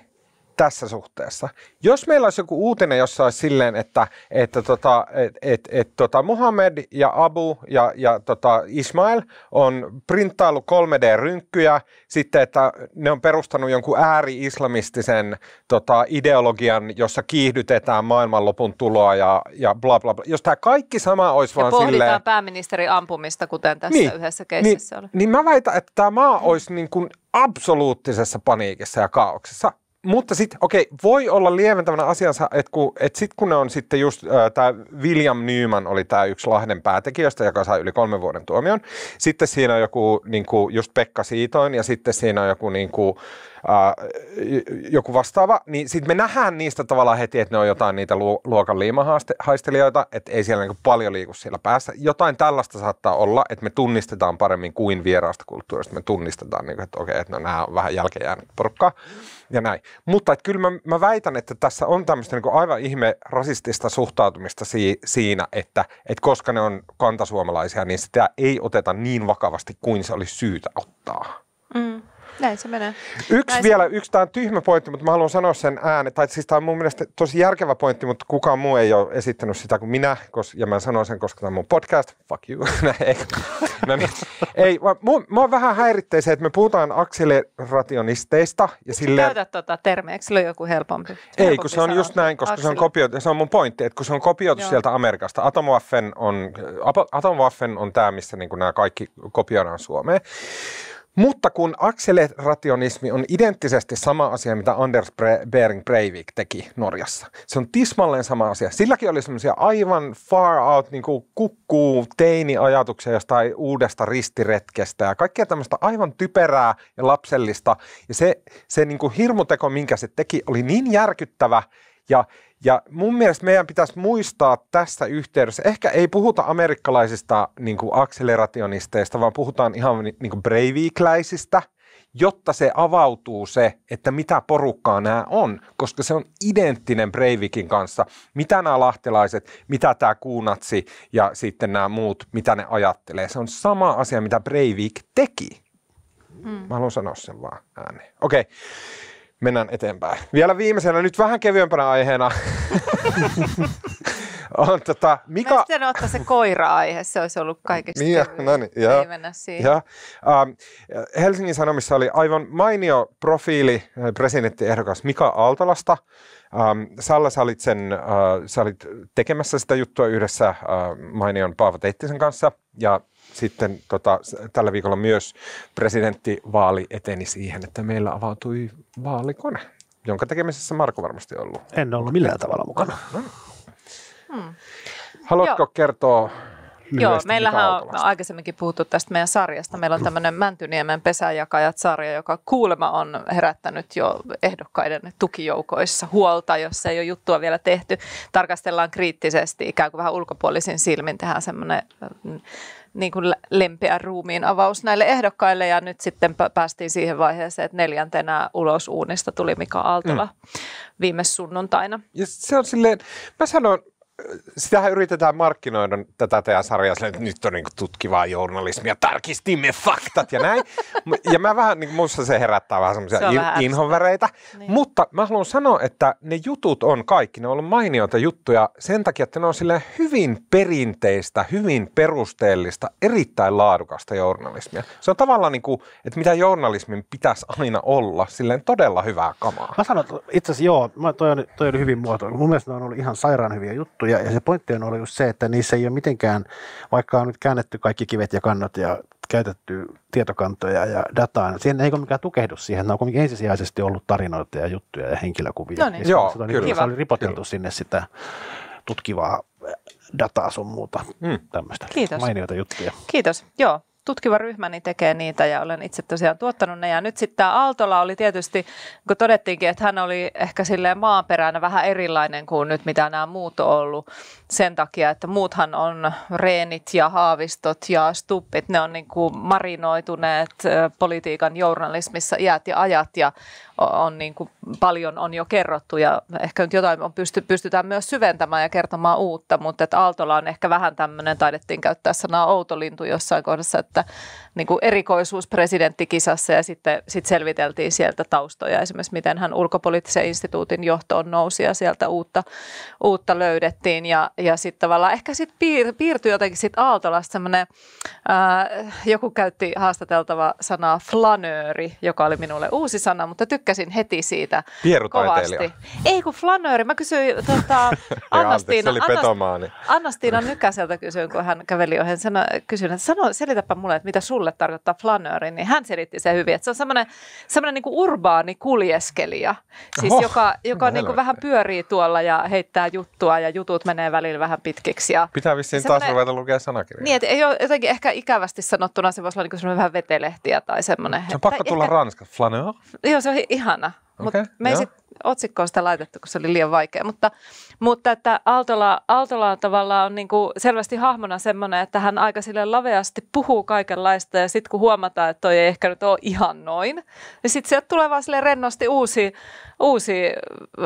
tässä suhteessa. Jos meillä olisi joku uutinen, jossa olisi silleen, että, että tota, et, et, et, tota Muhammed ja Abu ja, ja tota Ismail on printtailu 3D-rynkkyjä, sitten että ne on perustanut jonkun ääri-islamistisen tota, ideologian, jossa kiihdytetään maailmanlopun tuloa ja, ja bla bla bla. Jos tämä kaikki sama olisi ja vaan silleen... pohditaan pääministerin ampumista, kuten tässä niin, yhdessä keississä niin, oli. Niin mä väitän, että tämä maa olisi niin kuin absoluuttisessa paniikissa ja kaauksessa mutta sitten, okei, voi olla lieventävänä asiansa, että kun, et sit kun ne on sitten just, äh, tämä William Newman oli tämä yksi Lahden päätekijöistä, joka sai yli kolmen vuoden tuomion. Sitten siinä on joku, niinku just Pekka Siitoin, ja sitten siinä on joku, niinku joku vastaava, niin sitten me nähdään niistä tavallaan heti, että ne on jotain niitä luokan liimahaistelijoita, että ei siellä niin paljon liiku siellä päässä. Jotain tällaista saattaa olla, että me tunnistetaan paremmin kuin vieraasta kulttuurista. Me tunnistetaan, niin kuin, että okei, että no, nämä on vähän jälkeenjäänyt porukkaa ja näin. Mutta että kyllä mä, mä väitän, että tässä on tämmöistä niin aivan ihme rasistista suhtautumista si- siinä, että, että koska ne on kantasuomalaisia, niin sitä ei oteta niin vakavasti kuin se olisi syytä ottaa. Mm. Näin se menee. Yksi Näin vielä, se... yksi tämä on tyhmä pointti, mutta mä haluan sanoa sen ääni. Tai siis tämä on mun mielestä tosi järkevä pointti, mutta kukaan muu ei ole esittänyt sitä kuin minä. Kos, ja mä sanoin sen, koska tämä on mun podcast. Fuck you. ei, no niin. ei mä, mä oon vähän häirittei se, että me puhutaan akselerationisteista. Ja sille... Käytä tuota termiä, eikö sillä ole joku helpompi? helpompi ei, kun se on just näin, koska se on kopioitu. Se on mun pointti, että kun se on kopioitu Joo. sieltä Amerikasta. Atomwaffen on, Atomwaffen on tämä, missä niin nämä kaikki kopioidaan Suomeen. Mutta kun akselerationismi on identtisesti sama asia, mitä Anders Bre- Bering Breivik teki Norjassa. Se on tismalleen sama asia. Silläkin oli semmoisia aivan far out, niin kuin kukkuu teini-ajatuksia jostain uudesta ristiretkestä ja kaikkea tämmöistä aivan typerää ja lapsellista. Ja se, se niin kuin hirmuteko, minkä se teki, oli niin järkyttävä ja – ja mun mielestä meidän pitäisi muistaa tässä yhteydessä, ehkä ei puhuta amerikkalaisista niin kuin akselerationisteista, vaan puhutaan ihan niin kuin breivikläisistä, jotta se avautuu se, että mitä porukkaa nämä on, koska se on identtinen Breivikin kanssa, mitä nämä lahtelaiset, mitä tämä kuunatsi ja sitten nämä muut, mitä ne ajattelee. Se on sama asia, mitä Breivik teki. Mm. Mä haluan sanoa sen vaan ääneen. Okei. Okay mennään eteenpäin. Vielä viimeisenä, nyt vähän kevyempänä aiheena. on tota, Mika... Mä ottaa se koira-aihe, se olisi ollut kaikista ja, niin, no niin, ja, Ja, ähm, Helsingin Sanomissa oli aivan mainio profiili äh, presidenttiehdokas Mika Aaltalasta. Ähm, Salla, sä olit, sen, äh, sä olit tekemässä sitä juttua yhdessä äh, mainion Paavo Teittisen kanssa ja sitten tota, tällä viikolla myös presidenttivaali eteni siihen, että meillä avautui vaalikone, jonka tekemisessä Marko varmasti ollut. En ollut millään tavalla mukana. No niin. Hmm. Haluatko Joo. kertoa Joo, meillähän on aikaisemminkin puhuttu tästä meidän sarjasta. Meillä on tämmöinen Mäntyniemen pesäjakajat-sarja, joka kuulema on herättänyt jo ehdokkaiden tukijoukoissa huolta, jos ei ole juttua vielä tehty. Tarkastellaan kriittisesti, ikään kuin vähän ulkopuolisin silmin tehdään semmoinen niin kuin lempeä ruumiin avaus näille ehdokkaille ja nyt sitten päästiin siihen vaiheeseen, että neljäntenä ulos uunista tuli Mika Aaltola mm. viime sunnuntaina. Ja se on silleen, mä sanon, sitähän yritetään markkinoida tätä teidän sarjaa että nyt on niin tutkivaa journalismia, tarkistimme faktat ja näin. ja mä vähän, niin musta se herättää vähän semmoisia se inhonväreitä. Niin. Mutta mä haluan sanoa, että ne jutut on kaikki, ne on ollut mainioita juttuja sen takia, että ne on sille hyvin perinteistä, hyvin perusteellista, erittäin laadukasta journalismia. Se on tavallaan niin kuin, että mitä journalismin pitäisi aina olla, silleen todella hyvää kamaa. Mä sanon, että itse asiassa joo, toi on, toi on hyvin muotoilu. Mun mielestä ne on ollut ihan sairaan hyviä juttuja juttu. Ja, ja se pointti on ollut just se, että niissä ei ole mitenkään, vaikka on nyt käännetty kaikki kivet ja kannot ja käytetty tietokantoja ja dataa, niin siihen ei ole mikään tukehdus siihen. Ne on kuitenkin ensisijaisesti ollut tarinoita ja juttuja ja henkilökuvia. No niin, joo, se, on, kyllä. Se oli ripoteltu kyllä. sinne sitä tutkivaa dataa sun muuta hmm. tämmöistä. Kiitos. Mainioita juttuja. Kiitos. Joo, tutkiva ryhmäni tekee niitä ja olen itse tosiaan tuottanut ne. Ja nyt sitten tämä Aaltola oli tietysti, kun todettiinkin, että hän oli ehkä silleen maanperänä vähän erilainen kuin nyt mitä nämä muut on ollut sen takia, että muuthan on reenit ja haavistot ja stuppit, ne on niin kuin marinoituneet politiikan journalismissa iät ja ajat ja on niin kuin paljon on jo kerrottu ja ehkä nyt jotain on pysty, pystytään myös syventämään ja kertomaan uutta, mutta että Aaltola on ehkä vähän tämmöinen, taidettiin käyttää sanaa outolintu jossain kohdassa, että niin kuin erikoisuus presidenttikisassa ja sitten sit selviteltiin sieltä taustoja esimerkiksi, miten hän ulkopoliittisen instituutin johtoon nousi ja sieltä uutta, uutta löydettiin ja, ja sitten tavallaan ehkä sitten piir, piirtyi jotenkin sitten Aaltolasta semmoinen, joku käytti haastateltava sanaa flanööri, joka oli minulle uusi sana, mutta tykkään tykkäsin heti siitä kovasti. Ei kun flanööri. Mä kysyin tuota, Annastiina, Annastiina, Annastiina Nykäseltä kysyin, kun hän käveli ohi. Sano, kysyin, että sano, selitäpä mulle, että mitä sulle tarkoittaa flanööri. Niin hän selitti sen hyvin, että se on semmoinen, semmoinen niin urbaani kuljeskelija, siis Oho, joka, joka no niin kuin vähän pyörii tuolla ja heittää juttua ja jutut menee välillä vähän pitkiksi. Ja Pitää vissiin taas ruveta lukea sanakirjaa. Niin, että ei ole jotenkin ehkä ikävästi sanottuna se voisi olla niin kuin vähän vetelehtiä tai semmoinen. Se on pakko tulla ehkä, ranska, flaneur. Joo, se on ihana. Okay, me ei otsikkoon sitä laitettu, kun se oli liian vaikea. Mutta, mutta että Aaltola, Aaltola tavallaan on niin selvästi hahmona semmoinen, että hän aika sille laveasti puhuu kaikenlaista ja sitten kun huomataan, että toi ei ehkä nyt ole ihan noin, niin sitten sieltä tulee vaan sille rennosti uusi, uusi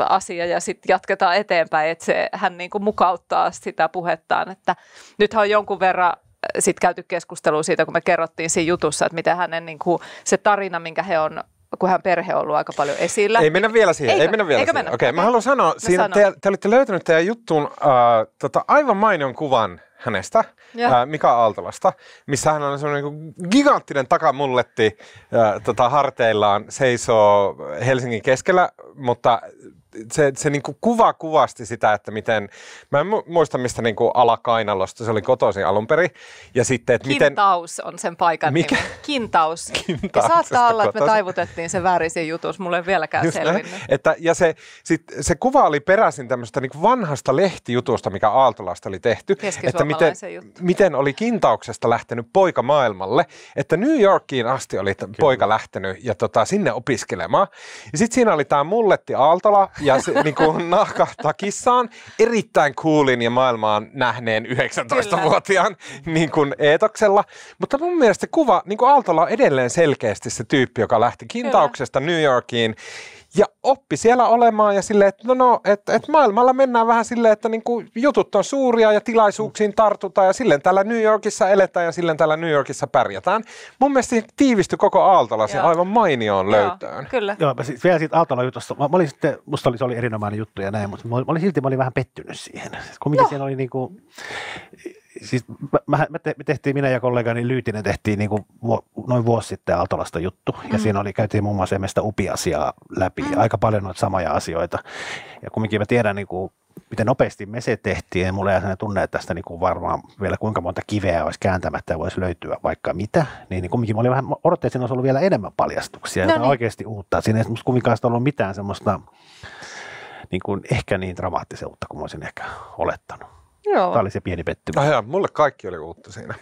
asia ja sitten jatketaan eteenpäin, että se, hän niin mukauttaa sitä puhettaan. Että nythän on jonkun verran äh, sitten käyty keskustelua siitä, kun me kerrottiin siinä jutussa, että miten hänen niin kuin, se tarina, minkä he on kun hän perhe on ollut aika paljon esillä. Ei mennä vielä siihen, eikö, ei mennä vielä eikö siihen. Mennä? Okei, mä haluan sanoa, mä siinä te, te olitte löytänyt teidän juttuun uh, tota, aivan mainion kuvan hänestä, uh, Mika Aaltolasta, missä hän on semmoinen niin giganttinen takamulletti uh, tota, harteillaan, seisoo Helsingin keskellä, mutta se, se niin kuin kuva kuvasti sitä, että miten, mä en muista mistä niin kuin alakainalosta se oli kotoisin alun perin. Ja sitten, että miten, Kintaus on sen paikan mikä? nimi. Kintaus. Kintaus. Ja saattaa olla, että me taivutettiin se väärin jutus, mulle ei vieläkään Just selvinnyt. Että, ja se, sit, se kuva oli peräisin tämmöistä niin kuin vanhasta lehtijutusta, mikä Aaltolasta oli tehty. Että miten, juttu. miten oli Kintauksesta lähtenyt poika maailmalle. Että New Yorkiin asti oli Kyllä. poika lähtenyt ja tota, sinne opiskelemaan. Ja sitten siinä oli tämä Mulletti Aaltola, ja se, niin kuin nahka takissaan erittäin coolin ja maailmaan nähneen 19-vuotiaan niin kuin eetoksella. Mutta mun mielestä kuva, niin kuin Aaltola on edelleen selkeästi se tyyppi, joka lähti kintauksesta Kyllä. New Yorkiin ja oppi siellä olemaan ja silleen, että no, no että et maailmalla mennään vähän silleen, että niinku jutut on suuria ja tilaisuuksiin tartutaan ja silleen täällä New Yorkissa eletään ja silleen täällä New Yorkissa pärjätään. Mun mielestä siinä tiivistyi koko Aaltola sen aivan mainioon löytöön. Kyllä. Joo, mä siis vielä siitä Aaltola jutusta. Mä, mä olin sitten, musta oli, se oli erinomainen juttu ja näin, mutta mä, mä olin silti mä olin vähän pettynyt siihen. Kumminkin siellä oli niinku, siis mä, mä, te, me tehtiin, minä ja kollegani Lyytinen tehtiin niin kuin vo, noin vuosi sitten Aaltolasta juttu. Ja mm. siinä oli, käytiin muun muassa emestä upiasiaa läpi. Mm. Aika paljon noita samoja asioita. Ja kumminkin mä tiedän niin kuin, miten nopeasti me se tehtiin, ja mulla ei sellainen tunne, että tästä niin kuin varmaan vielä kuinka monta kiveä olisi kääntämättä ja voisi löytyä vaikka mitä, niin, niin kumminkin mä olin vähän, mä odotin, että siinä olisi ollut vielä enemmän paljastuksia, no niin. oikeasti uutta. Siinä ei musta kumminkaan ollut mitään semmoista niin kuin ehkä niin dramaattisen uutta kuin mä olisin ehkä olettanut. Joo. Tämä oli se pieni pettymys. Ah, mulle kaikki oli uutta siinä.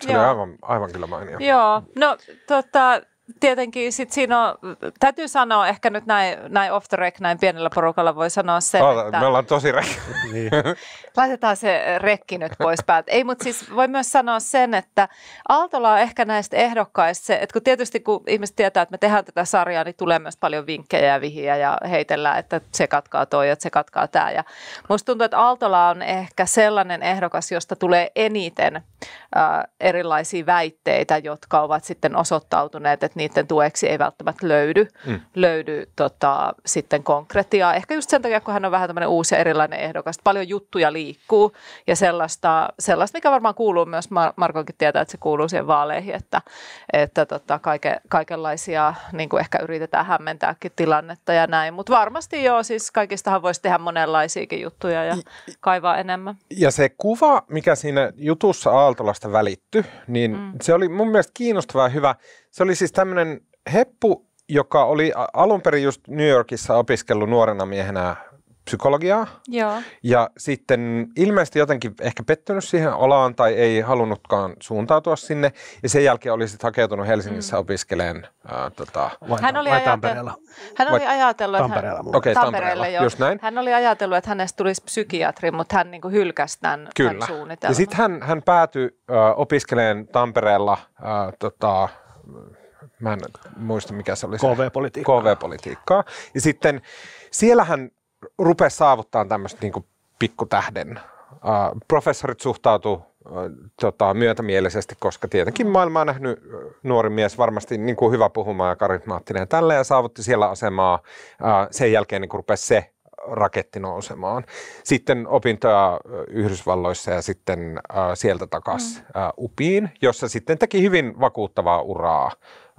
Se Joo. oli aivan, aivan kyllä mainio. Joo, no tota, tietenkin sit siinä on, täytyy sanoa ehkä nyt näin, näin off the rec, näin pienellä porukalla voi sanoa sen, Oota, että... Me ollaan tosi rekki. niin. Laitetaan se rekki nyt pois päältä. Ei, mutta siis voi myös sanoa sen, että Aaltola on ehkä näistä ehdokkaista se, että kun tietysti kun ihmiset tietää, että me tehdään tätä sarjaa, niin tulee myös paljon vinkkejä ja vihiä ja heitellään, että se katkaa toi ja se katkaa tämä. Ja musta tuntuu, että Aaltola on ehkä sellainen ehdokas, josta tulee eniten äh, erilaisia väitteitä, jotka ovat sitten osoittautuneet, että että niiden tueksi ei välttämättä löydy, mm. löydy tota, sitten konkretiaa. Ehkä just sen takia, kun hän on vähän tämmöinen uusi ja erilainen ehdokas, paljon juttuja liikkuu ja sellaista, sellaista mikä varmaan kuuluu myös, Mar- Markokin tietää, että se kuuluu siihen vaaleihin, että, että tota, kaike, kaikenlaisia niin kuin ehkä yritetään hämmentääkin tilannetta ja näin, mutta varmasti joo, siis kaikistahan voisi tehdä monenlaisiakin juttuja ja kaivaa enemmän. Ja se kuva, mikä siinä jutussa Aaltolasta välitty, niin mm. se oli mun mielestä kiinnostava ja hyvä. Se oli siis tämmöinen heppu, joka oli alun perin just New Yorkissa opiskellut nuorena miehenä psykologiaa. Joo. Ja sitten ilmeisesti jotenkin ehkä pettynyt siihen olaan tai ei halunnutkaan suuntautua sinne. Ja sen jälkeen oli sitten hakeutunut Helsingissä mm. opiskeleen. Äh, tota, vai, hän oli vai ajatellut, Tampereella? Hän oli ajatellut, että Tampereella, hän, okay, Tampereella, jo. Just näin. hän oli ajatellut, että hänestä tulisi psykiatri, mutta hän niin hylkäsi tämän, Kyllä. tämän suunnitelman. Ja sitten hän, hän päätyi äh, opiskeleen Tampereella äh, tota, mä en muista mikä se oli KV-politiikkaa. KV-politiikkaa. Ja sitten siellähän rupesi saavuttaa tämmöistä niin pikkutähden. Uh, professorit suhtautuu uh, tota, myötämielisesti, koska tietenkin maailma on nähnyt nuori mies, varmasti niin kuin hyvä puhumaan ja karismaattinen ja tällä ja saavutti siellä asemaa. Uh, sen jälkeen niin rupesi se raketti nousemaan. Sitten opintoja Yhdysvalloissa ja sitten sieltä takaisin mm. UPiin, jossa sitten teki hyvin vakuuttavaa uraa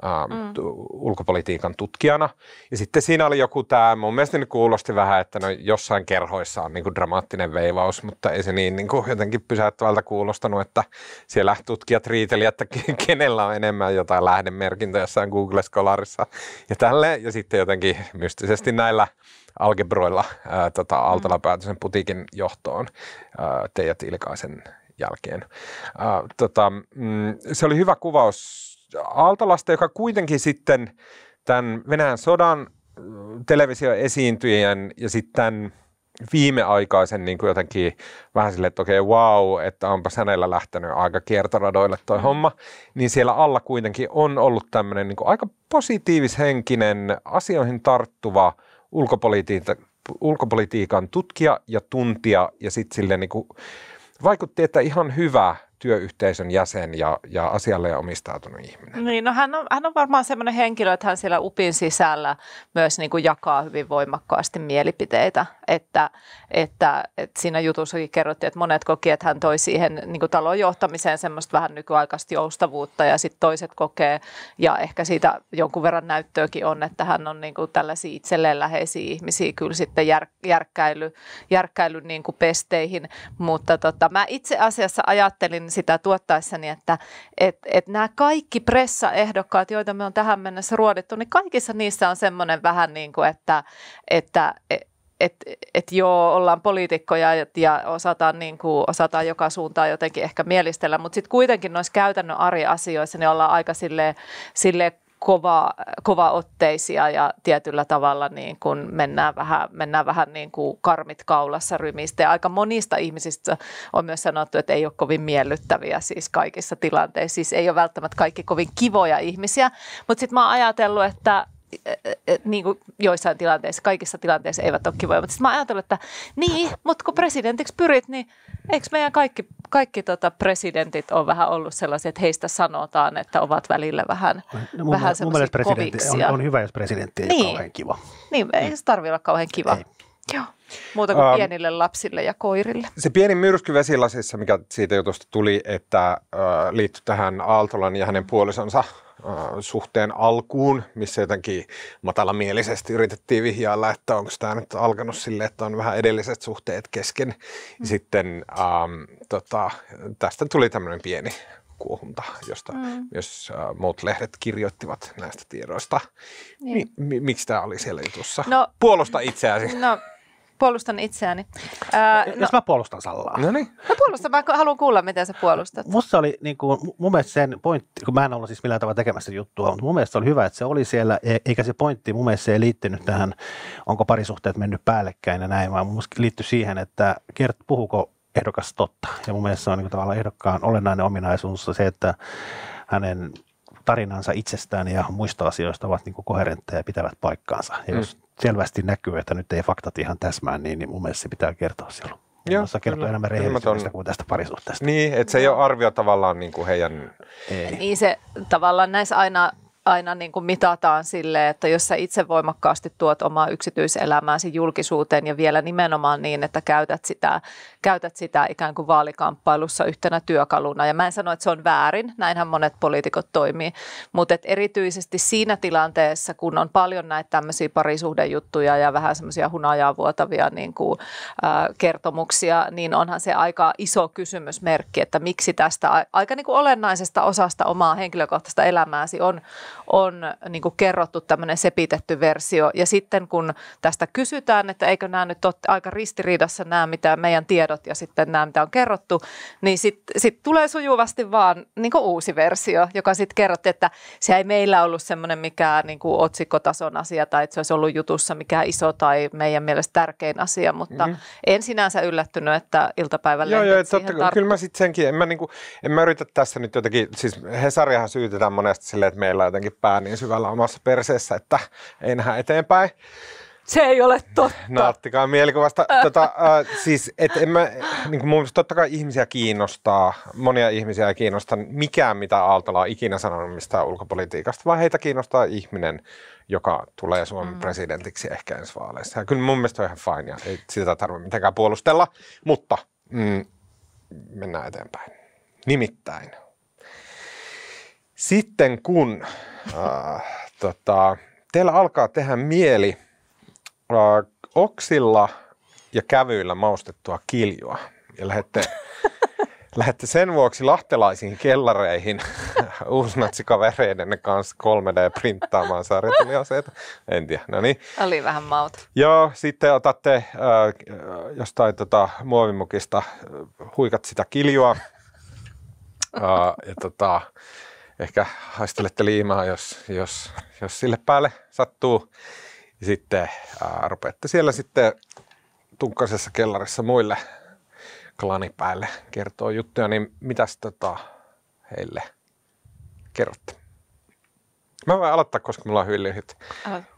Ähm, mm. ulkopolitiikan tutkijana. Ja sitten siinä oli joku tämä, mun mielestä nyt kuulosti vähän, että no jossain kerhoissa on niinku dramaattinen veivaus, mutta ei se niin niinku jotenkin pysäyttävältä kuulostanut, että siellä tutkijat riiteli, että kenellä on enemmän jotain lähdemerkintöjä jossain Google Scholarissa ja tälle. Ja sitten jotenkin mystisesti näillä algebroilla ää, tota, Aaltola mm. päätösen putiikin johtoon ää, Teija Tilkaisen jälkeen. Ää, tota, mm, se oli hyvä kuvaus Aaltolasta, joka kuitenkin sitten tämän Venäjän sodan äh, televisioesiintyjien ja sitten viimeaikaisen niin kuin jotenkin vähän silleen, että okei, okay, wow, että onpa hänellä lähtenyt aika kiertoradoille toi mm. homma, niin siellä alla kuitenkin on ollut tämmöinen niin aika positiivishenkinen, asioihin tarttuva ulkopoliti- ulkopolitiikan tutkija ja tuntija ja sitten silleen niin kuin, vaikutti, että ihan hyvä työyhteisön jäsen ja, ja asialle omistautunut ihminen. Niin, no hän on, hän on varmaan sellainen henkilö, että hän siellä UPin sisällä myös niin kuin jakaa hyvin voimakkaasti mielipiteitä. Että, että, että siinä jutussakin kerrottiin, että monet koki, että hän toi siihen niin kuin talon johtamiseen semmoista vähän nykyaikaista joustavuutta ja sitten toiset kokee, ja ehkä siitä jonkun verran näyttöäkin on, että hän on niin kuin tällaisia itselleen läheisiä ihmisiä kyllä sitten jär, järkkäily, järkkäily niin kuin pesteihin. Mutta tota, mä itse asiassa ajattelin sitä tuottaessani, että et, et nämä kaikki pressaehdokkaat, joita me on tähän mennessä ruodittu, niin kaikissa niissä on semmoinen vähän niin kuin, että, että e, että et joo, ollaan poliitikkoja ja osataan, niin kuin, osataan joka suuntaan jotenkin ehkä mielistellä, mutta sitten kuitenkin noissa käytännön arjen asioissa niin ollaan aika silleen, silleen kova, kova otteisia ja tietyllä tavalla niin kuin mennään vähän, mennään vähän niin kuin karmit kaulassa rymistä. Ja aika monista ihmisistä on myös sanottu, että ei ole kovin miellyttäviä siis kaikissa tilanteissa. Siis ei ole välttämättä kaikki kovin kivoja ihmisiä, mutta sitten mä oon ajatellut, että niin kuin joissain tilanteissa, kaikissa tilanteissa eivät ole kivoja. Mutta sitten mä ajattelin, että niin, mutta kun presidentiksi pyrit, niin eikö meidän kaikki, kaikki tota presidentit ole vähän ollut sellaisia, että heistä sanotaan, että ovat välillä vähän no, mun, vähän mun mielestä presidentti on, on, hyvä, jos presidentti ei niin. ole kauhean kiva. Niin, ei mm. se tarvitse olla kauhean kiva. Ei. Joo. Muuta kuin um, pienille lapsille ja koirille. Se pieni myrsky vesilasissa, mikä siitä jutusta tuli, että äh, liittyy tähän Aaltolan ja hänen puolisonsa Äh, suhteen alkuun, missä jotenkin matalamielisesti yritettiin vihjailla, että onko tämä nyt alkanut silleen, että on vähän edelliset suhteet kesken. Mm. Sitten ähm, tota, tästä tuli tämmöinen pieni kuohunta, josta mm. myös äh, muut lehdet kirjoittivat näistä tiedoista. Niin. Mi- mi- miksi tämä oli siellä jutussa? No, Puolusta itseäsi. No, Puolustan itseäni. Äh, no, Jos mä puolustan Sallaa. No niin. No puolustan, mä haluan kuulla, miten sä puolustat. Musta oli niin kuin, mun mielestä sen pointti, kun mä en ollut siis millään tavalla tekemässä juttua, mutta mun mielestä oli hyvä, että se oli siellä, e- eikä se pointti mun mielestä ei liittynyt tähän, onko parisuhteet mennyt päällekkäin ja näin, vaan mun liittyi siihen, että kert, puhuko ehdokas totta. Ja mun mielestä se on niin kuin, tavallaan ehdokkaan olennainen ominaisuus se, että hänen tarinansa itsestään ja muista asioista ovat niin koherentteja ja pitävät paikkaansa. Ja mm. jos selvästi näkyy, että nyt ei faktat ihan täsmään, niin, niin mun mielestä se pitää kertoa silloin. Joo, se kertoo enemmän rehellisyydestä kuin tästä parisuhteesta. Niin, että se ei ole arvio tavallaan niin kuin heidän... Ei. Niin se tavallaan näissä aina aina niin kuin mitataan sille, että jos sä itse voimakkaasti tuot omaa yksityiselämääsi julkisuuteen ja vielä nimenomaan niin, että käytät sitä, käytät sitä ikään kuin vaalikamppailussa yhtenä työkaluna. Ja mä en sano, että se on väärin, näinhän monet poliitikot toimii, mutta erityisesti siinä tilanteessa, kun on paljon näitä tämmöisiä parisuhdejuttuja ja vähän semmoisia hunajaa vuotavia niin kuin, äh, kertomuksia, niin onhan se aika iso kysymysmerkki, että miksi tästä aika niin kuin olennaisesta osasta omaa henkilökohtaista elämääsi on on niin kuin kerrottu tämmöinen sepitetty versio. Ja sitten kun tästä kysytään, että eikö nämä nyt ole aika ristiriidassa nämä, mitä meidän tiedot ja sitten nämä, mitä on kerrottu, niin sitten sit tulee sujuvasti vaan niin kuin uusi versio, joka sitten kerrottiin, että se ei meillä ollut semmoinen mikään niin kuin otsikkotason asia tai että se olisi ollut jutussa mikä iso tai meidän mielestä tärkein asia, mutta mm-hmm. en sinänsä yllättynyt, että iltapäivällä Joo, joo, totta, tar- kyllä mä sitten senkin, en mä, niinku, en mä yritä tässä nyt jotenkin, siis Hesariahan syytetään monesti silleen, että meillä on jotenkin pää niin syvällä omassa perseessä, että ei nähdä eteenpäin. Se ei ole totta. Nauttikaa mielikuvasta. Äh. Tota, äh, siis, et en mä, niin kuin mun mielestä totta kai ihmisiä kiinnostaa, monia ihmisiä ei kiinnosta mikään, mitä Aaltola on ikinä sanonut mistään ulkopolitiikasta, vaan heitä kiinnostaa ihminen, joka tulee Suomen mm. presidentiksi ehkä ensi vaaleissa. Ja kyllä mun mielestä on ihan fine ja ei sitä tarvitse mitenkään puolustella, mutta mm, mennään eteenpäin. Nimittäin sitten kun äh, tota, teillä alkaa tehdä mieli äh, oksilla ja kävyillä maustettua kiljua ja lähette, lähette sen vuoksi lahtelaisiin kellareihin uusnatsikavereiden kanssa 3D-printtaamaan sarjatuliaseita. En tiedä, no niin. Oli vähän mauta. Joo, sitten otatte äh, jostain tota, muovimukista, äh, huikat sitä kiljua äh, ja tota, ehkä haistelette liimaa, jos, jos, jos sille päälle sattuu. Ja sitten äh, rupeatte siellä sitten tunkkaisessa kellarissa muille klanipäälle kertoo juttuja, niin mitäs tota heille kerrotte? Mä voin aloittaa, koska mulla on hyvin lyhyt.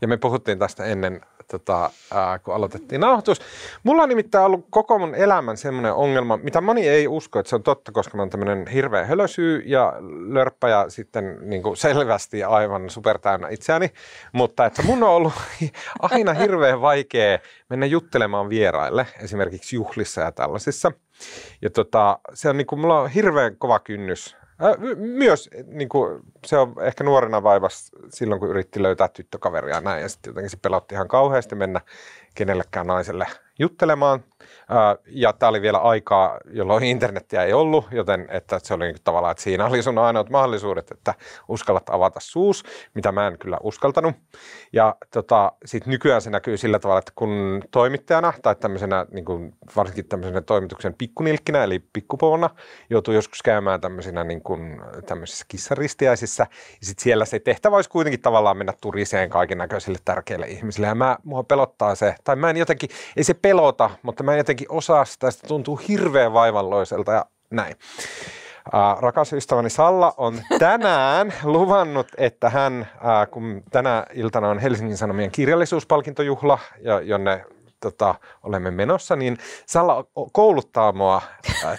Ja me puhuttiin tästä ennen, tota, ää, kun aloitettiin nauhoitus. Mulla on nimittäin ollut koko mun elämän semmoinen ongelma, mitä moni ei usko, että se on totta, koska mä oon tämmöinen hirveä hölösyy ja lörppä ja sitten niin kuin selvästi aivan supertäynnä itseäni. Mutta että mun on ollut aina hirveän vaikea mennä juttelemaan vieraille, esimerkiksi juhlissa ja tällaisissa. Ja tota, se on niin kuin, mulla on hirveän kova kynnys Äh, myös niin kuin, se on ehkä nuorena vaivassa silloin, kun yritti löytää tyttökaveria näin ja sitten jotenkin se pelotti ihan kauheasti mennä kenellekään naiselle juttelemaan ja tämä oli vielä aikaa, jolloin internettiä ei ollut, joten että se oli niin tavallaan, että siinä oli sun ainoat mahdollisuudet, että uskallat avata suus, mitä mä en kyllä uskaltanut. Ja tota, sit nykyään se näkyy sillä tavalla, että kun toimittajana tai tämmöisenä, niin kuin varsinkin tämmöisenä toimituksen pikkunilkkinä, eli pikkupomona, joutuu joskus käymään tämmöisenä niin kuin, tämmöisissä kissaristiäisissä, ja sit siellä se tehtävä olisi kuitenkin tavallaan mennä turiseen kaiken näköisille tärkeille ihmisille. Ja mä, mua pelottaa se, tai mä en jotenkin, ei se pelota, mutta mä en jotenkin jotenkin osaa sitä, sitä tuntuu hirveän vaivalloiselta ja näin. rakas ystäväni Salla on tänään luvannut, että hän, kun tänä iltana on Helsingin Sanomien kirjallisuuspalkintojuhla, ja, jonne tota, olemme menossa, niin Salla kouluttaa mua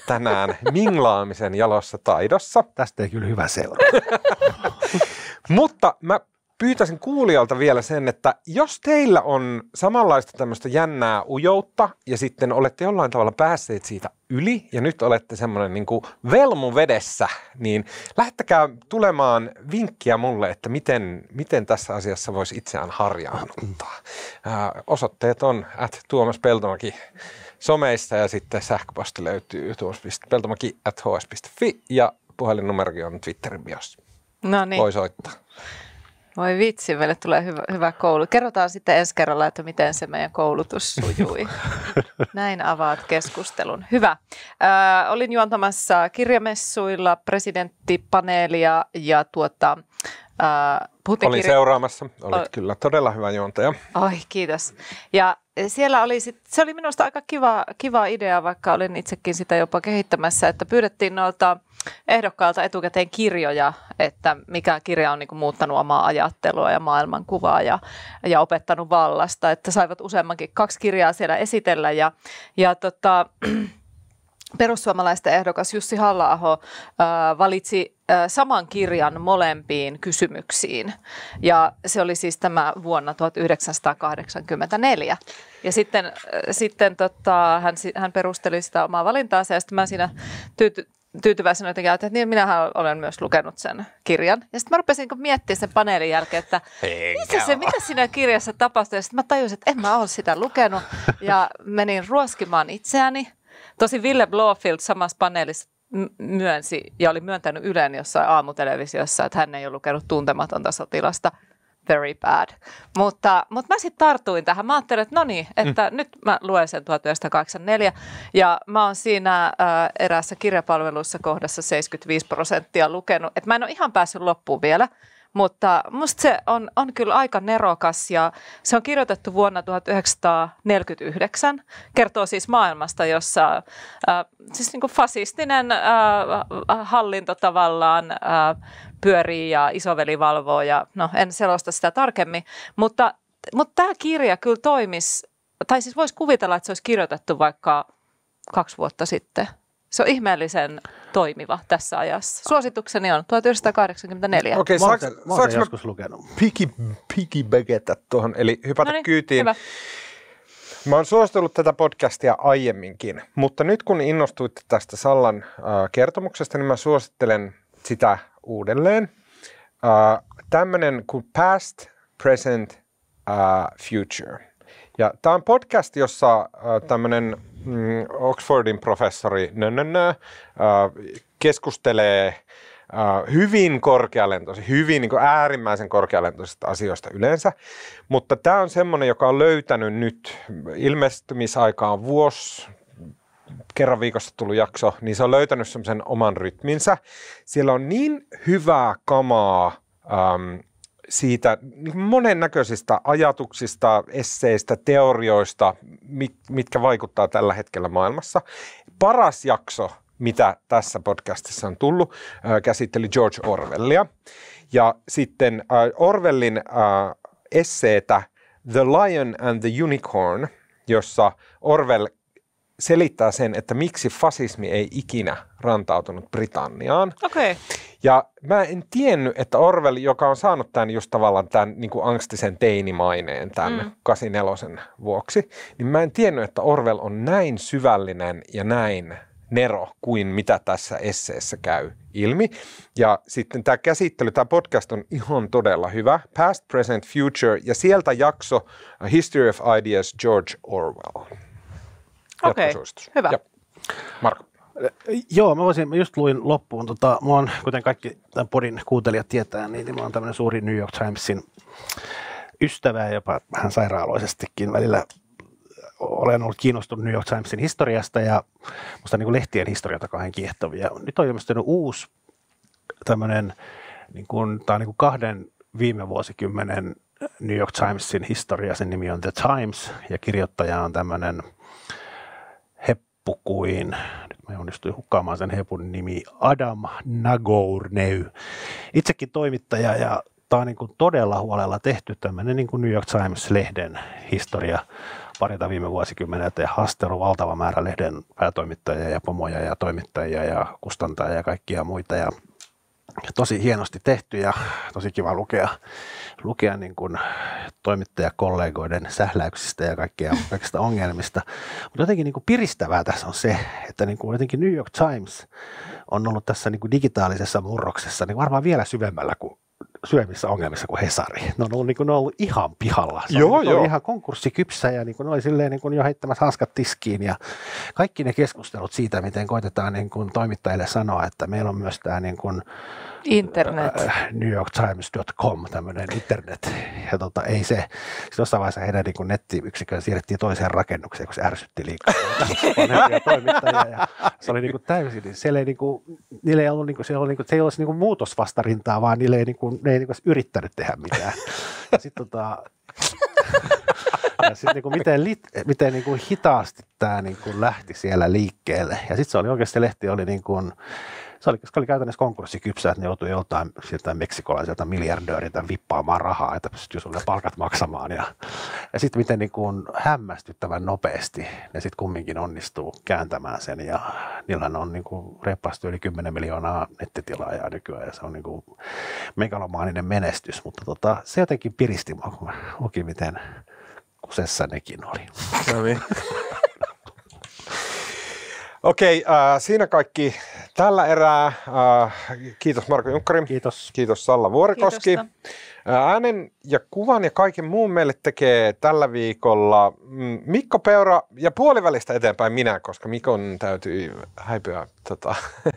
tänään minglaamisen jalossa taidossa. Tästä ei kyllä hyvä seuraa. Mutta mä pyytäisin kuulijalta vielä sen, että jos teillä on samanlaista tämmöistä jännää ujoutta ja sitten olette jollain tavalla päässeet siitä yli ja nyt olette semmoinen niin kuin velmu vedessä, niin lähettäkää tulemaan vinkkiä mulle, että miten, miten tässä asiassa voisi itseään harjaannuttaa. osoitteet on at Tuomas Peltomäki someissa ja sitten sähköposti löytyy tuomas.peltomäki at hs.fi ja puhelinnumerokin on Twitterin biossa. No niin. Voi soittaa. Voi vitsi, meille tulee hyvä, hyvä koulu. Kerrotaan sitten ensi kerralla, että miten se meidän koulutus sujui. Näin avaat keskustelun. Hyvä. Ö, olin juontamassa kirjamessuilla presidenttipaneelia ja tuota, ö, Olin kirja... seuraamassa, olit o... kyllä todella hyvä juontaja. Oi, kiitos. Ja siellä oli sit, se oli minusta aika kiva, kiva idea, vaikka olin itsekin sitä jopa kehittämässä, että pyydettiin noilta ehdokkaalta etukäteen kirjoja, että mikä kirja on niin kuin muuttanut omaa ajattelua ja maailmankuvaa ja, ja opettanut vallasta. Että saivat useammankin kaksi kirjaa siellä esitellä ja, ja tota, perussuomalaisten ehdokas Jussi halla äh, valitsi saman kirjan molempiin kysymyksiin. Ja se oli siis tämä vuonna 1984. Ja sitten, sitten tota, hän, hän perusteli sitä omaa valintaansa ja sitten mä siinä tyyty, tyytyväisenä jotenkin että niin minähän olen myös lukenut sen kirjan. Ja sitten mä rupesin niinku miettimään sen paneelin jälkeen, että mitä, se, mitä siinä kirjassa tapahtui. Ja sitten mä tajusin, että en mä ole sitä lukenut ja menin ruoskimaan itseäni. Tosi Ville Blofield samassa paneelissa myönsi ja oli myöntänyt Ylen jossain aamutelevisiossa, että hän ei ole lukenut tuntematonta sotilasta very bad. Mutta, mutta mä sitten tartuin tähän. Mä ajattelin, että no niin, mm. että mm. nyt mä luen sen 1984 ja mä oon siinä äh, eräässä kirjapalveluissa kohdassa 75 prosenttia lukenut. Että mä en ole ihan päässyt loppuun vielä, mutta musta se on, on kyllä aika nerokas ja se on kirjoitettu vuonna 1949. Kertoo siis maailmasta, jossa äh, siis niin kuin fasistinen äh, hallinto tavallaan äh, pyörii ja isoveli valvoo ja no en selosta sitä tarkemmin, mutta, mutta tämä kirja kyllä toimisi, tai siis voisi kuvitella, että se olisi kirjoitettu vaikka kaksi vuotta sitten. Se on ihmeellisen toimiva tässä ajassa. Suositukseni on 1984. Okei, okay, saanko mä, piki, Piki, begetä tuohon, eli hypätä Noniin, kyytiin. Hyvä. Mä oon suostellut tätä podcastia aiemminkin, mutta nyt kun innostuitte tästä Sallan äh, kertomuksesta, niin mä suosittelen sitä uudelleen. Uh, äh, Tämmöinen kuin Past, Present, uh, Future. Ja tämä on podcast, jossa uh, äh, tämmöinen mm, Oxfordin professori nönnönnö, uh, keskustelee uh, hyvin korkealentoisista, hyvin niin äärimmäisen korkealentoisista asioista yleensä. Mutta tämä on semmoinen, joka on löytänyt nyt, ilmestymisaikaan vuosi kerran viikossa tullut jakso, niin se on löytänyt semmoisen oman rytminsä. Siellä on niin hyvää kamaa äm, siitä niin monennäköisistä ajatuksista, esseistä, teorioista, mit, mitkä vaikuttaa tällä hetkellä maailmassa. Paras jakso, mitä tässä podcastissa on tullut, äh, käsitteli George Orwellia. Ja sitten äh, Orwellin äh, esseetä The Lion and the Unicorn, jossa Orwell selittää sen, että miksi fasismi ei ikinä rantautunut Britanniaan. Okay. Ja mä en tiennyt, että Orwell, joka on saanut tämän just tavallaan tämän niin kuin angstisen teinimaineen tämän mm. 84 vuoksi, niin mä en tiennyt, että Orwell on näin syvällinen ja näin nero kuin mitä tässä esseessä käy ilmi. Ja sitten tämä käsittely, tämä podcast on ihan todella hyvä. Past, Present, Future ja sieltä jakso History of Ideas George Orwell. Okei, okay. hyvä. Ja. Marko. Joo, mä voisin, mä just luin loppuun, tota, mä oon, kuten kaikki tämän podin kuuntelijat tietää, niin, niin mä oon tämmöinen suuri New York Timesin ystävää jopa vähän sairaaloisestikin välillä olen ollut kiinnostunut New York Timesin historiasta ja musta niin kuin lehtien historiat on kauhean kiehtovia. Nyt on ilmestynyt uusi tämmöinen, niin kuin, tämä on niin kuin kahden viime vuosikymmenen New York Timesin historia, sen nimi on The Times ja kirjoittaja on tämmöinen – heppu kuin, nyt mä onnistuin hukkaamaan sen hepun nimi, Adam Nagourney. Itsekin toimittaja ja tämä on niin kuin todella huolella tehty tämmöinen niin kuin New York Times-lehden historia parita viime vuosikymmeneltä ja haastelu valtava määrä lehden päätoimittajia ja pomoja ja toimittajia ja kustantajia ja kaikkia muita. Ja tosi hienosti tehty ja tosi kiva lukea, lukea niin kuin toimittajakollegoiden sähläyksistä ja kaikkea kaikista ongelmista. Mutta jotenkin niin kuin piristävää tässä on se, että niin kuin jotenkin New York Times on ollut tässä niin kuin digitaalisessa murroksessa niin varmaan vielä syvemmällä kuin syömissä ongelmissa kuin Hesari. Ne on ollut, niin kuin, ne on ollut ihan pihalla. Se joo, on, joo. ihan konkurssikypsä ja niin kuin, ne oli silleen, niin kuin, jo heittämässä hanskat tiskiin. Ja kaikki ne keskustelut siitä, miten koitetaan niin kuin, toimittajille sanoa, että meillä on myös tämä niin kuin, Internet. Äh, New York Times.com, tämmöinen internet. Ja tota, ei se, sitten jossain vaiheessa heidän niin nettiyksikön siirrettiin toiseen rakennukseen, kun se ärsytti liikaa Ja se oli niin kuin täysin, niin siellä ei, niin kuin, niillä ei ollut, niin kuin, siellä oli, niin kuin, se ei olisi niin kuin muutosvastarintaa, vaan niille ei, niin kuin, ne ei niin kuin yrittänyt tehdä mitään. ja Sitten tota, ja sitten niin kuin miten, lit, miten niin kuin hitaasti tämä niin kuin lähti siellä liikkeelle. Ja sitten se oli oikeasti lehti oli niin kuin, se oli, se oli käytännössä konkurssikypsä, että ne joutui joltain siltä meksikolaiselta miljardööriltä vippaamaan rahaa, että pystyy sulle palkat maksamaan. Ja, ja sitten miten niin kuin hämmästyttävän nopeasti ne sitten kumminkin onnistuu kääntämään sen. Ja niillähän on niin kuin reippaasti yli 10 miljoonaa nettitilaajaa nykyään ja se on niin kuin megalomaaninen menestys. Mutta tota, se jotenkin piristi mua, kun mä luki, miten kusessa nekin oli. No niin. Okei, äh, siinä kaikki tällä erää. Äh, kiitos Marko Junkkari. Kiitos. Kiitos Salla Vuorikoski. Kiitosta. Äänen ja kuvan ja kaiken muun meille tekee tällä viikolla mm, Mikko Peura ja puolivälistä eteenpäin minä, koska Mikon täytyy häipyä tota,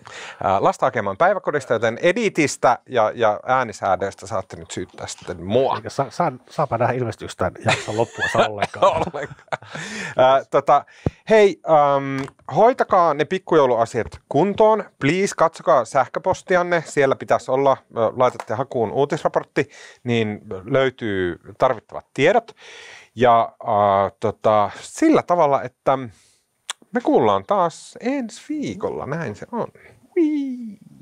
lasta hakemaan päiväkodista, joten editistä ja, ja äänisäädöistä saatte nyt syyttää sitten mua. Eikä saa, saa, saapa nähdä ilmestyykö tämän jakson loppua saa ollenkaan. ollenkaan. Ää, tota, hei, äm, hoitakaa ne pikkujouluasiat kuntoon. Please, katsokaa sähköpostianne. Siellä pitäisi olla, laitatte hakuun uutisraportti niin löytyy tarvittavat tiedot. Ja äh, tota, sillä tavalla, että me kuullaan taas ensi viikolla, näin se on. Whee!